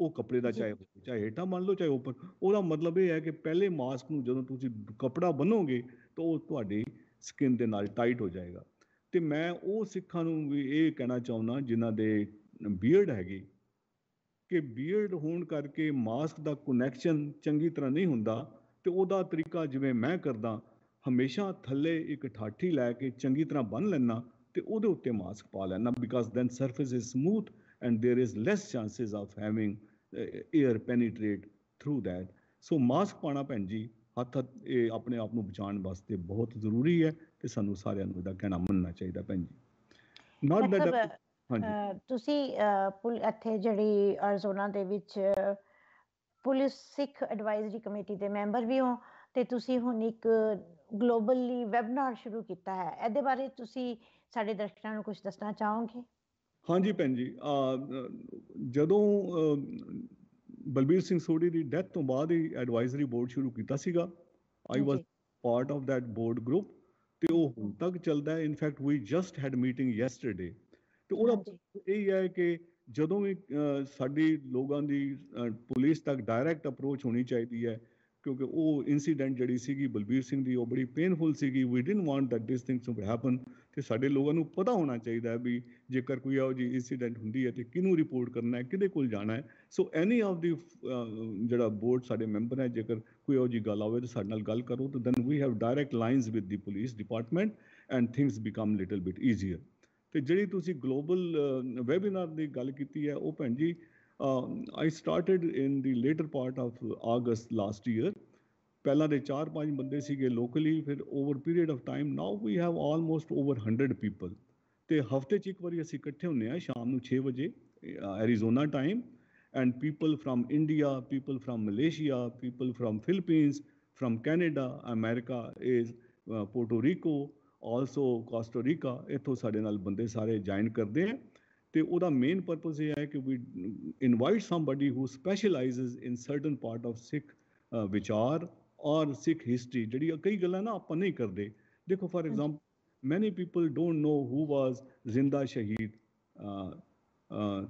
ਉਹ ਕੱਪੜੇ ਦਾ ਚਾਹੇ ਚਾਹੇ ਹੇਠਾਂ ਮੰਨ ਲਓ ਚਾਹੇ ਉੱਪਰ ਉਹਦਾ ਮਤਲਬ ਇਹ ਹੈ ਕਿ ਪਹਿਲੇ ਮਾਸਕ ਨੂੰ ਜਦੋਂ ਤੁਸੀਂ ਕੱਪੜਾ ਬੰਨੋਗੇ ਤਾਂ ਉਹ ਤੁਹਾਡੀ ਸਕਿਨ ਦੇ ਨਾਲ ਟਾਈਟ ਹੋ ਜਾਏਗਾ ਤੇ ਮੈਂ ਉਹ ਸਿੱਖਾਂ ਨੂੰ ਵੀ ਇਹ ਕਹਿਣਾ ਚਾਹੁੰਦਾ ਜਿਨ੍ਹਾਂ ਦੇ ਬੀਅਰਡ ਹੈਗੀ ਕਿ ਬੀਅਰਡ ਹੋਣ ਕਰਕੇ ਮਾਸਕ ਦਾ ਕਨੈਕਸ਼ਨ ਚੰਗੀ ਤਰ੍ਹਾਂ ਨਹੀਂ ਹੁੰਦਾ ਤੇ ਉਹਦਾ ਤਰੀਕਾ ਜਿਵੇਂ ਮੈਂ ਕਰਦਾ ਹਮੇਸ਼ਾ ਥੱਲੇ ਇੱਕ ਠਾਠੀ ਲੈ ਕੇ ਚੰਗੀ ਤਰ੍ਹਾਂ ਬੰਨ ਲੈਣਾ ਤੇ ਉਹਦੇ ਉੱਤੇ ਮਾਸਕ ਪਾ ਲੈਣਾ because then surface is smooth and there is less chances of having air penetrate through that so mask ਪਾਣਾ ਭੈਣ ਜੀ ਹੱਥ ਇਹ ਆਪਣੇ ਆਪ ਨੂੰ ਬਚਾਉਣ ਵਾਸਤੇ ਬਹੁਤ ਜ਼ਰੂਰੀ ਹੈ ਤੇ ਸਾਨੂੰ ਸਾਰਿਆਂ ਨੂੰ ਇਹਦਾ ਕਹਿਣਾ ਮੰਨਣਾ ਚਾਹੀਦਾ ਭੈਣ ਜੀ ਨਾਟ ਦੈਟ ਤੁਸੀਂ ਪੁਲ ਇੱਥੇ ਜਿਹੜੀ ਅਰਜ਼ੋਨਾ ਦੇ ਵਿੱਚ ਪੁਲਿਸ ਸਿੱਖ ਐਡਵਾਈਜ਼ਰੀ ਕਮੇਟੀ ਦੇ ਮੈਂਬਰ ਵੀ ਹੋ ਤੇ ਤੁਸੀਂ ਹੁਣ ਇੱਕ ਗਲੋਬਲੀ ਵੈਬਨਾਰ ਸ਼ੁਰੂ ਕੀਤਾ ਹੈ ਇਹਦੇ ਬਾਰੇ ਤੁਸੀਂ ਸਾਡੇ ਦਰਸ਼ਕਾਂ ਨੂੰ ਕੁਝ ਦੱਸਣਾ ਚਾਹੋਗੇ ਹਾਂਜੀ ਭੈਣ ਜੀ ਜਦੋਂ ਬਲਬੀਰ ਸਿੰਘ ਸੋਢੀ ਦੀ ਡੈਥ ਤੋਂ ਬਾਅਦ ਹੀ ਐਡਵਾਈਜ਼ਰੀ ਬੋਰਡ ਸ਼ੁਰੂ ਕੀਤਾ ਸੀਗਾ I was part of that board group ਤੇ ਉਹ ਹੁਣ ਤੱਕ ਚੱਲਦਾ ਹੈ in fact we just had meeting yesterday ਤੇ ਉਹਦਾ ਇਹ ਹੈ ਕਿ ਜਦੋਂ ਵੀ ਸਾਡੀ ਲੋਕਾਂ ਦੀ ਪੁਲਿਸ ਤੱਕ ਡਾਇਰੈਕਟ ਅਪਰੋਚ ਹੋਣੀ ਚਾਹੀਦੀ ਹੈ ਕਿਉਂਕਿ ਉਹ ਇਨਸੀਡੈਂਟ ਜਿਹੜੀ ਸੀਗੀ ਬਲਬੀਰ ਸਿੰਘ ਦੀ ਉਹ ਬੜੀ ਪੇਨਫੁਲ ਸੀਗੀ we didn't want that this things to happen ਤੇ ਸਾਡੇ ਲੋਕਾਂ ਨੂੰ ਪਤਾ ਹੋਣਾ ਚਾਹੀਦਾ ਹੈ ਵੀ ਜੇਕਰ ਕੋਈ ਇਹੋ ਜੀ ਇਨਸੀਡੈਂਟ ਹੁੰਦੀ ਹੈ ਤੇ ਕਿਹਨੂੰ ਰਿਪੋਰਟ ਕਰਨਾ ਹੈ ਕਿਹਦੇ ਕੋਲ ਜਾਣਾ ਹੈ ਸੋ ਐਨੀ ਆਫ ਦੀ ਜਿਹੜਾ ਬੋਰਡ ਸਾਡੇ ਮੈਂਬਰ ਹੈ ਜੇਕਰ ਕੋਈ ਇਹੋ ਜੀ ਗੱਲ ਆਵੇ ਤਾਂ ਸਾਡੇ ਨਾਲ ਗੱਲ ਕਰੋ ਤਾਂ then we have direct lines with the police department and things become little bit easier ਤੇ ਜਿਹੜੀ ਤੁਸੀਂ ਗਲੋਬਲ ਵੈਬਿਨਾਰ ਦੀ ਗੱਲ ਕੀਤੀ ਹੈ ਉਹ ਭੈਣ ਜੀ I started in the later part of August last year ਪਹਿਲਾਂ ਦੇ 4-5 ਬੰਦੇ ਸੀਗੇ ਲੋਕਲੀ ਫਿਰ over period of time now we have almost over 100 people ਤੇ ਹਫਤੇ 'ਚ ਇੱਕ ਵਾਰੀ ਅਸੀਂ ਇਕੱਠੇ ਹੁੰਨੇ ਆ ਸ਼ਾਮ ਨੂੰ 6 ਵਜੇ Arizona time and people from India people from Malaysia people from Philippines from Canada America is Puerto Rico also Costa Rica ਇਥੋਂ ਸਾਡੇ ਨਾਲ ਬੰਦੇ ਸਾਰੇ ਜੁਆਇਨ ਕਰਦੇ ਆ ਤੇ ਉਹਦਾ ਮੇਨ ਪਰਪਸ ਇਹ ਹੈ ਕਿ we invite somebody who specialises in certain part of Sikh vichar or Sikh history ਜਿਹੜੀ ਕਈ ਗੱਲਾਂ ਨਾ ਆਪਾਂ ਨਹੀਂ ਕਰਦੇ ਦੇਖੋ for example many people don't know who was Zinda Shaheed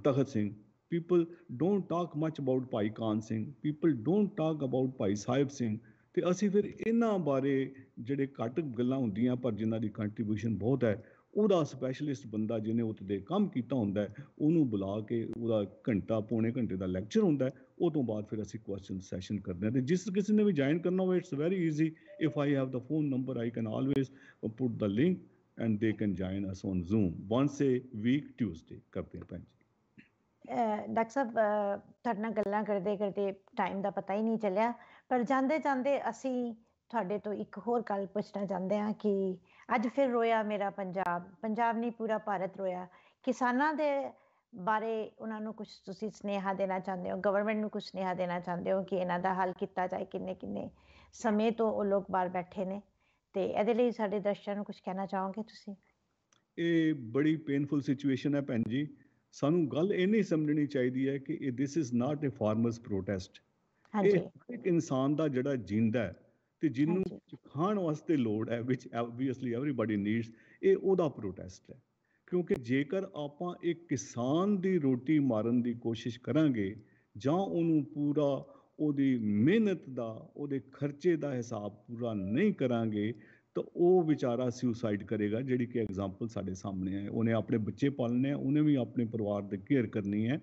Takht Singh people don't talk much about Bhai Kahn Singh people don't talk about Bhai Sahib Singh ਤੇ ਅਸੀਂ ਫਿਰ ਇਹਨਾਂ ਬਾਰੇ ਜਿਹੜੇ ਘੱਟ ਗੱਲਾਂ ਹੁੰਦੀਆਂ ਪਰ ਜਿਨ੍ਹਾਂ ਦੀ ਕੰਟਰੀਬਿਊਸ਼ਨ ਬਹੁਤ ਹੈ ਉਹਦਾ ਸਪੈਸ਼ਲਿਸਟ ਬੰਦਾ ਜਿਹਨੇ ਉੱਤੇ ਕੰਮ ਕੀਤਾ ਹੁੰਦਾ ਉਹਨੂੰ ਬੁਲਾ ਕੇ ਉਹਦਾ ਘੰਟਾ ਪੌਣੇ ਘੰਟੇ ਦਾ ਲੈਕਚਰ ਹੁੰਦਾ ਉਹ ਤੋਂ ਬਾਅਦ ਫਿਰ ਅਸੀਂ ਕੁਐਸਚਨ ਸੈਸ਼ਨ ਕਰਦੇ ਹਾਂ ਤੇ ਜਿਸ ਕਿਸੇ ਨੇ ਵੀ ਜੁਆਇਨ ਕਰਨਾ ਹੋਵੇ it's very easy if I have the phone number I can always put the link and they can join us on Zoom once a week Tuesday ਕਰਦੇ ਹਾਂ ਭੈਣ ਜੀ ਡਾਕਟਰ ਸਾਹਿਬ ਤੁਹਾਡੇ ਨਾਲ ਗੱਲਾਂ ਕਰਦੇ ਕਰਦੇ ਟਾਈਮ ਦਾ ਪਤਾ ਹੀ ਨਹੀਂ ਚੱਲਿਆ ਪਰ ਜਾਂਦੇ ਜਾਂਦੇ ਅਸੀਂ ਤੁਹਾਡੇ ਤੋਂ ਇੱਕ ਹੋਰ ਗੱਲ ਪੁੱਛਣਾ ਚਾਹੁੰਦੇ ਹਾਂ ਕਿ ਅੱਜ ਫਿਰ ਰੋਇਆ ਮੇਰਾ ਪੰਜਾਬ ਪੰਜਾਬ ਨਹੀਂ ਪੂਰਾ ਭਾਰਤ ਰੋਇਆ ਕਿਸਾਨਾਂ ਦੇ ਬਾਰੇ ਉਹਨਾਂ ਨੂੰ ਕੁਝ ਤੁਸੀਂ ਸਨੇਹਾ ਦੇਣਾ ਚਾਹੁੰਦੇ ਹੋ ਗਵਰਨਮੈਂਟ ਨੂੰ ਕੁਝ ਸਨੇਹਾ ਦੇਣਾ ਚਾਹੁੰਦੇ ਹੋ ਕਿ ਇਹਨਾਂ ਦਾ ਹੱਲ ਕੀਤਾ ਜਾਏ ਕਿੰਨੇ ਕਿੰਨੇ ਸਮੇਂ ਤੋਂ ਉਹ ਲੋਕ ਬਾਹਰ ਬੈਠੇ ਨੇ ਤੇ ਇਹਦੇ ਲਈ ਸਾਡੇ ਦਰਸ਼ਕਾਂ ਨੂੰ ਕੁਝ ਕਹਿਣਾ ਚਾਹੋਗੇ ਤੁਸੀਂ ਇਹ ਬੜੀ ਪੇਨਫੁਲ ਸਿਚੁਏਸ਼ਨ ਹੈ ਭੈਣ ਜੀ ਸਾਨੂੰ ਗੱਲ ਇਹ ਨਹੀਂ ਸਮਝਣੀ ਚਾਹੀਦੀ ਹੈ ਕਿ ਇਹ this is not a farmers protest ਹਾਂਜੀ ਇੱਕ ਇਨਸਾਨ ਦਾ ਜਿਹੜਾ ਜਿੰਦਾ ਹੈ ਤੇ ਜਿਹਨੂੰ ਖਾਣ ਵਾਸਤੇ ਲੋੜ ਹੈ ਵਿਚ ਆਬਵੀਅਸਲੀ ਐਵਰੀਬਾਡੀ ਨੀਡਸ ਇਹ ਉਹਦਾ ਪ੍ਰੋਟੈਸਟ ਹੈ ਕਿਉਂਕਿ ਜੇਕਰ ਆਪਾਂ ਇੱਕ ਕਿਸਾਨ ਦੀ ਰੋਟੀ ਮਾਰਨ ਦੀ ਕੋਸ਼ਿਸ਼ ਕਰਾਂਗੇ ਜਾਂ ਉਹਨੂੰ ਪੂਰਾ ਉਹਦੀ ਮਿਹਨਤ ਦਾ ਉਹਦੇ ਖਰਚੇ ਦਾ ਹਿਸਾਬ ਪੂਰਾ ਨਹੀਂ ਕਰਾਂਗੇ ਤਾਂ ਉਹ ਵਿਚਾਰਾ ਸੁਸਾਈਡ ਕਰੇਗਾ ਜਿਹੜੀ ਕਿ ਐਗਜ਼ਾਮਪਲ ਸਾਡੇ ਸਾਹਮਣੇ ਹੈ ਉਹਨੇ ਆਪਣੇ ਬੱਚੇ ਪਾਲਨੇ ਹੈ ਉਹਨੇ ਵੀ ਆਪਣੇ ਪਰਿਵਾਰ ਦੀ ਕੇਅਰ ਕਰਨੀ ਹੈ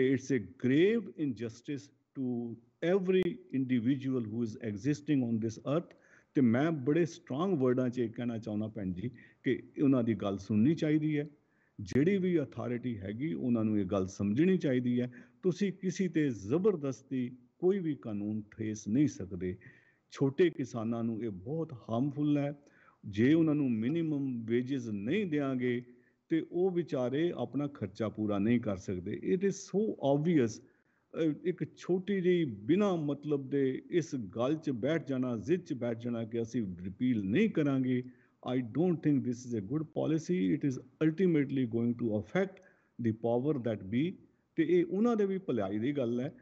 it's a grave injustice to every individual who is existing on this earth ਤੇ ਮੈਂ ਬੜੇ ਸਟਰੋਂਗ ਵਰਡਾਂ 'ਚ ਇਹ ਕਹਿਣਾ ਚਾਹੁੰਦਾ ਭੈਣ ਜੀ ਕਿ ਉਹਨਾਂ ਦੀ ਗੱਲ ਸੁਣਨੀ ਚਾਹੀਦੀ ਹੈ ਜਿਹੜੀ ਵੀ ਅਥਾਰਟੀ ਹੈਗੀ ਉਹਨਾਂ ਨੂੰ ਇਹ ਗੱਲ ਸਮਝਣੀ ਚਾਹੀਦੀ ਹੈ ਤੁਸੀਂ ਕਿਸੇ ਤੇ ਜ਼ਬਰਦਸਤੀ ਕੋਈ ਵੀ ਕਾਨੂੰਨ ਠੇਸ ਨਹੀਂ ਸਕਦੇ ਛੋਟੇ ਕਿਸਾਨਾਂ ਨੂੰ ਇਹ ਬਹੁਤ ਹਾਰਮਫੁਲ ਹੈ ਜੇ ਉਹਨਾਂ ਨੂੰ ਮਿਨੀਮਮ ਵੇਜਸ ਨਹੀਂ ਦੇਾਂਗੇ ਤੇ ਉਹ ਵਿਚਾਰੇ ਆਪਣਾ ਖਰਚਾ ਪੂਰਾ ਨਹੀਂ ਕਰ ਸਕਦੇ ਇਟ ਇਜ਼ ਸੋ ਆਬਵੀਅਸ ਇੱਕ ਛੋਟੀ ਜਿਹੀ ਬਿਨਾ ਮਤਲਬ ਦੇ ਇਸ ਗੱਲ 'ਚ ਬੈਠ ਜਾਣਾ ਜ਼ਿੱਦ 'ਚ ਬੈਠ ਜਾਣਾ ਕਿ ਅਸੀਂ ਰਿਪੀਲ ਨਹੀਂ ਕਰਾਂਗੇ I don't think this is a good policy it is ultimately going to affect the power that be ਤੇ ਇਹ ਉਹਨਾਂ ਦੇ ਵੀ ਭਲਾਈ ਦੀ ਗੱਲ ਹੈ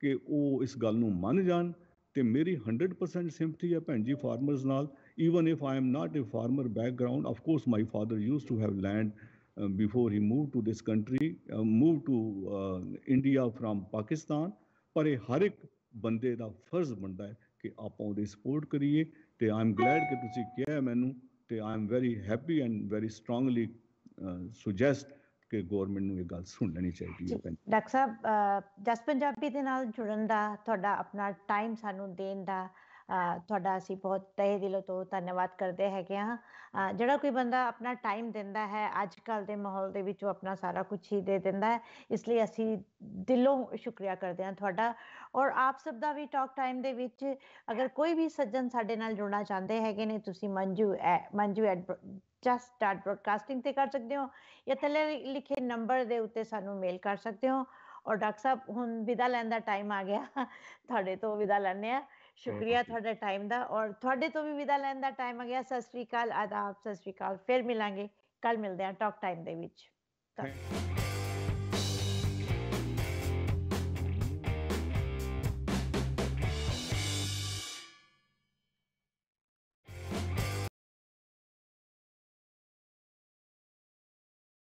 ਕਿ ਉਹ ਇਸ ਗੱਲ ਨੂੰ ਮੰਨ ਜਾਣ ਤੇ ਮੇਰੀ 100% ਸਿੰਪਥੀ ਹੈ ਭੈਣ ਜੀ ਫਾਰਮਰਸ ਨਾਲ even if I am not a farmer background of course my father use to have land um, before he moved to this country, uh, moved to uh, India from Pakistan. ਪਰ ਇਹ ਹਰ ਇੱਕ ਬੰਦੇ ਦਾ ਫਰਜ਼ ਬਣਦਾ ਹੈ ਕਿ ਆਪਾਂ ਉਹਦੀ ਸਪੋਰਟ ਕਰੀਏ ਤੇ ਆਮ ਗਲੈਡ ਕਿ ਤੁਸੀਂ ਕਿਹਾ ਮੈਨੂੰ ਤੇ I'm very happy and very strongly suggest ਕਿ ਗਵਰਨਮੈਂਟ ਨੂੰ ਇਹ ਗੱਲ ਸੁਣ ਲੈਣੀ ਚਾਹੀਦੀ ਹੈ ਡਾਕਟਰ ਸਾਹਿਬ ਜਸ ਪੰਜਾਬੀ ਦੇ ਨਾਲ ਜੁੜਨ ਦਾ ਤੁਹਾਡਾ ਆਪਣਾ ਟਾਈਮ ਸਾਨੂੰ ਦੇਣ ਦਾ ਤੁਹਾਡਾ ਅਸੀਂ ਬਹੁਤ ਤਹਿ ਦਿਲੋਂ ਤੋਂ ਧੰਨਵਾਦ ਕਰਦੇ ਹੈਗੇ ਆ ਜਿਹੜਾ ਕੋਈ ਬੰਦਾ ਆਪਣਾ ਟਾਈਮ ਦਿੰਦਾ ਹੈ ਅੱਜ ਕੱਲ ਦੇ ਮਾਹੌਲ ਦੇ ਵਿੱਚ ਉਹ ਆਪਣਾ ਸਾਰਾ ਕੁਝ ਹੀ ਦੇ ਦਿੰਦਾ ਹੈ ਇਸ ਲਈ ਅਸੀਂ ਦਿਲੋਂ ਸ਼ੁਕਰੀਆ ਕਰਦੇ ਹਾਂ ਤੁਹਾਡਾ ਔਰ ਆਪ ਸਭ ਦਾ ਵੀ ਟਾਕ ਟਾਈਮ ਦੇ ਵਿੱਚ ਅਗਰ ਕੋਈ ਵੀ ਸੱਜਣ ਸਾਡੇ ਨਾਲ ਜੁੜਨਾ ਚਾਹੁੰਦੇ ਹੈਗੇ ਨੇ ਤੁਸੀਂ Manju Manju just start broadcasting ਤੇ ਕਰ ਸਕਦੇ ਹੋ ਜਾਂ ਥੱਲੇ ਲਿਖੇ ਨੰਬਰ ਦੇ ਉੱਤੇ ਸਾਨੂੰ ਮੇਲ ਕਰ ਸਕਦੇ ਹੋ ਔਰ ਡਾਕਟਰ ਸਾਹਿਬ ਹੁਣ ਵਿਦਾ ਲੈਣ ਦਾ ਟਾਈਮ ਆ ਗਿਆ ਤੁਹਾਡੇ ਤੋਂ ਵਿਦਾ ਲੈਣੇ ਆ ਸ਼ੁਕਰੀਆ ਤੁਹਾਡੇ ਟਾਈਮ ਦਾ ਔਰ ਤੁਹਾਡੇ ਤੋਂ ਵੀ ਵਿਦਾ ਲੈਣ ਦਾ ਟਾਈਮ ਆ ਗਿਆ ਸਤਿ ਸ੍ਰੀ ਅਕਾਲ ਆਦਾਬ ਸਤਿ ਸ੍ਰੀ ਅਕਾਲ ਫਿਰ ਮਿਲਾਂਗੇ ਕੱਲ ਮਿਲਦੇ ਆ ਟਾਕ ਟਾਈਮ ਦੇ ਵਿੱਚ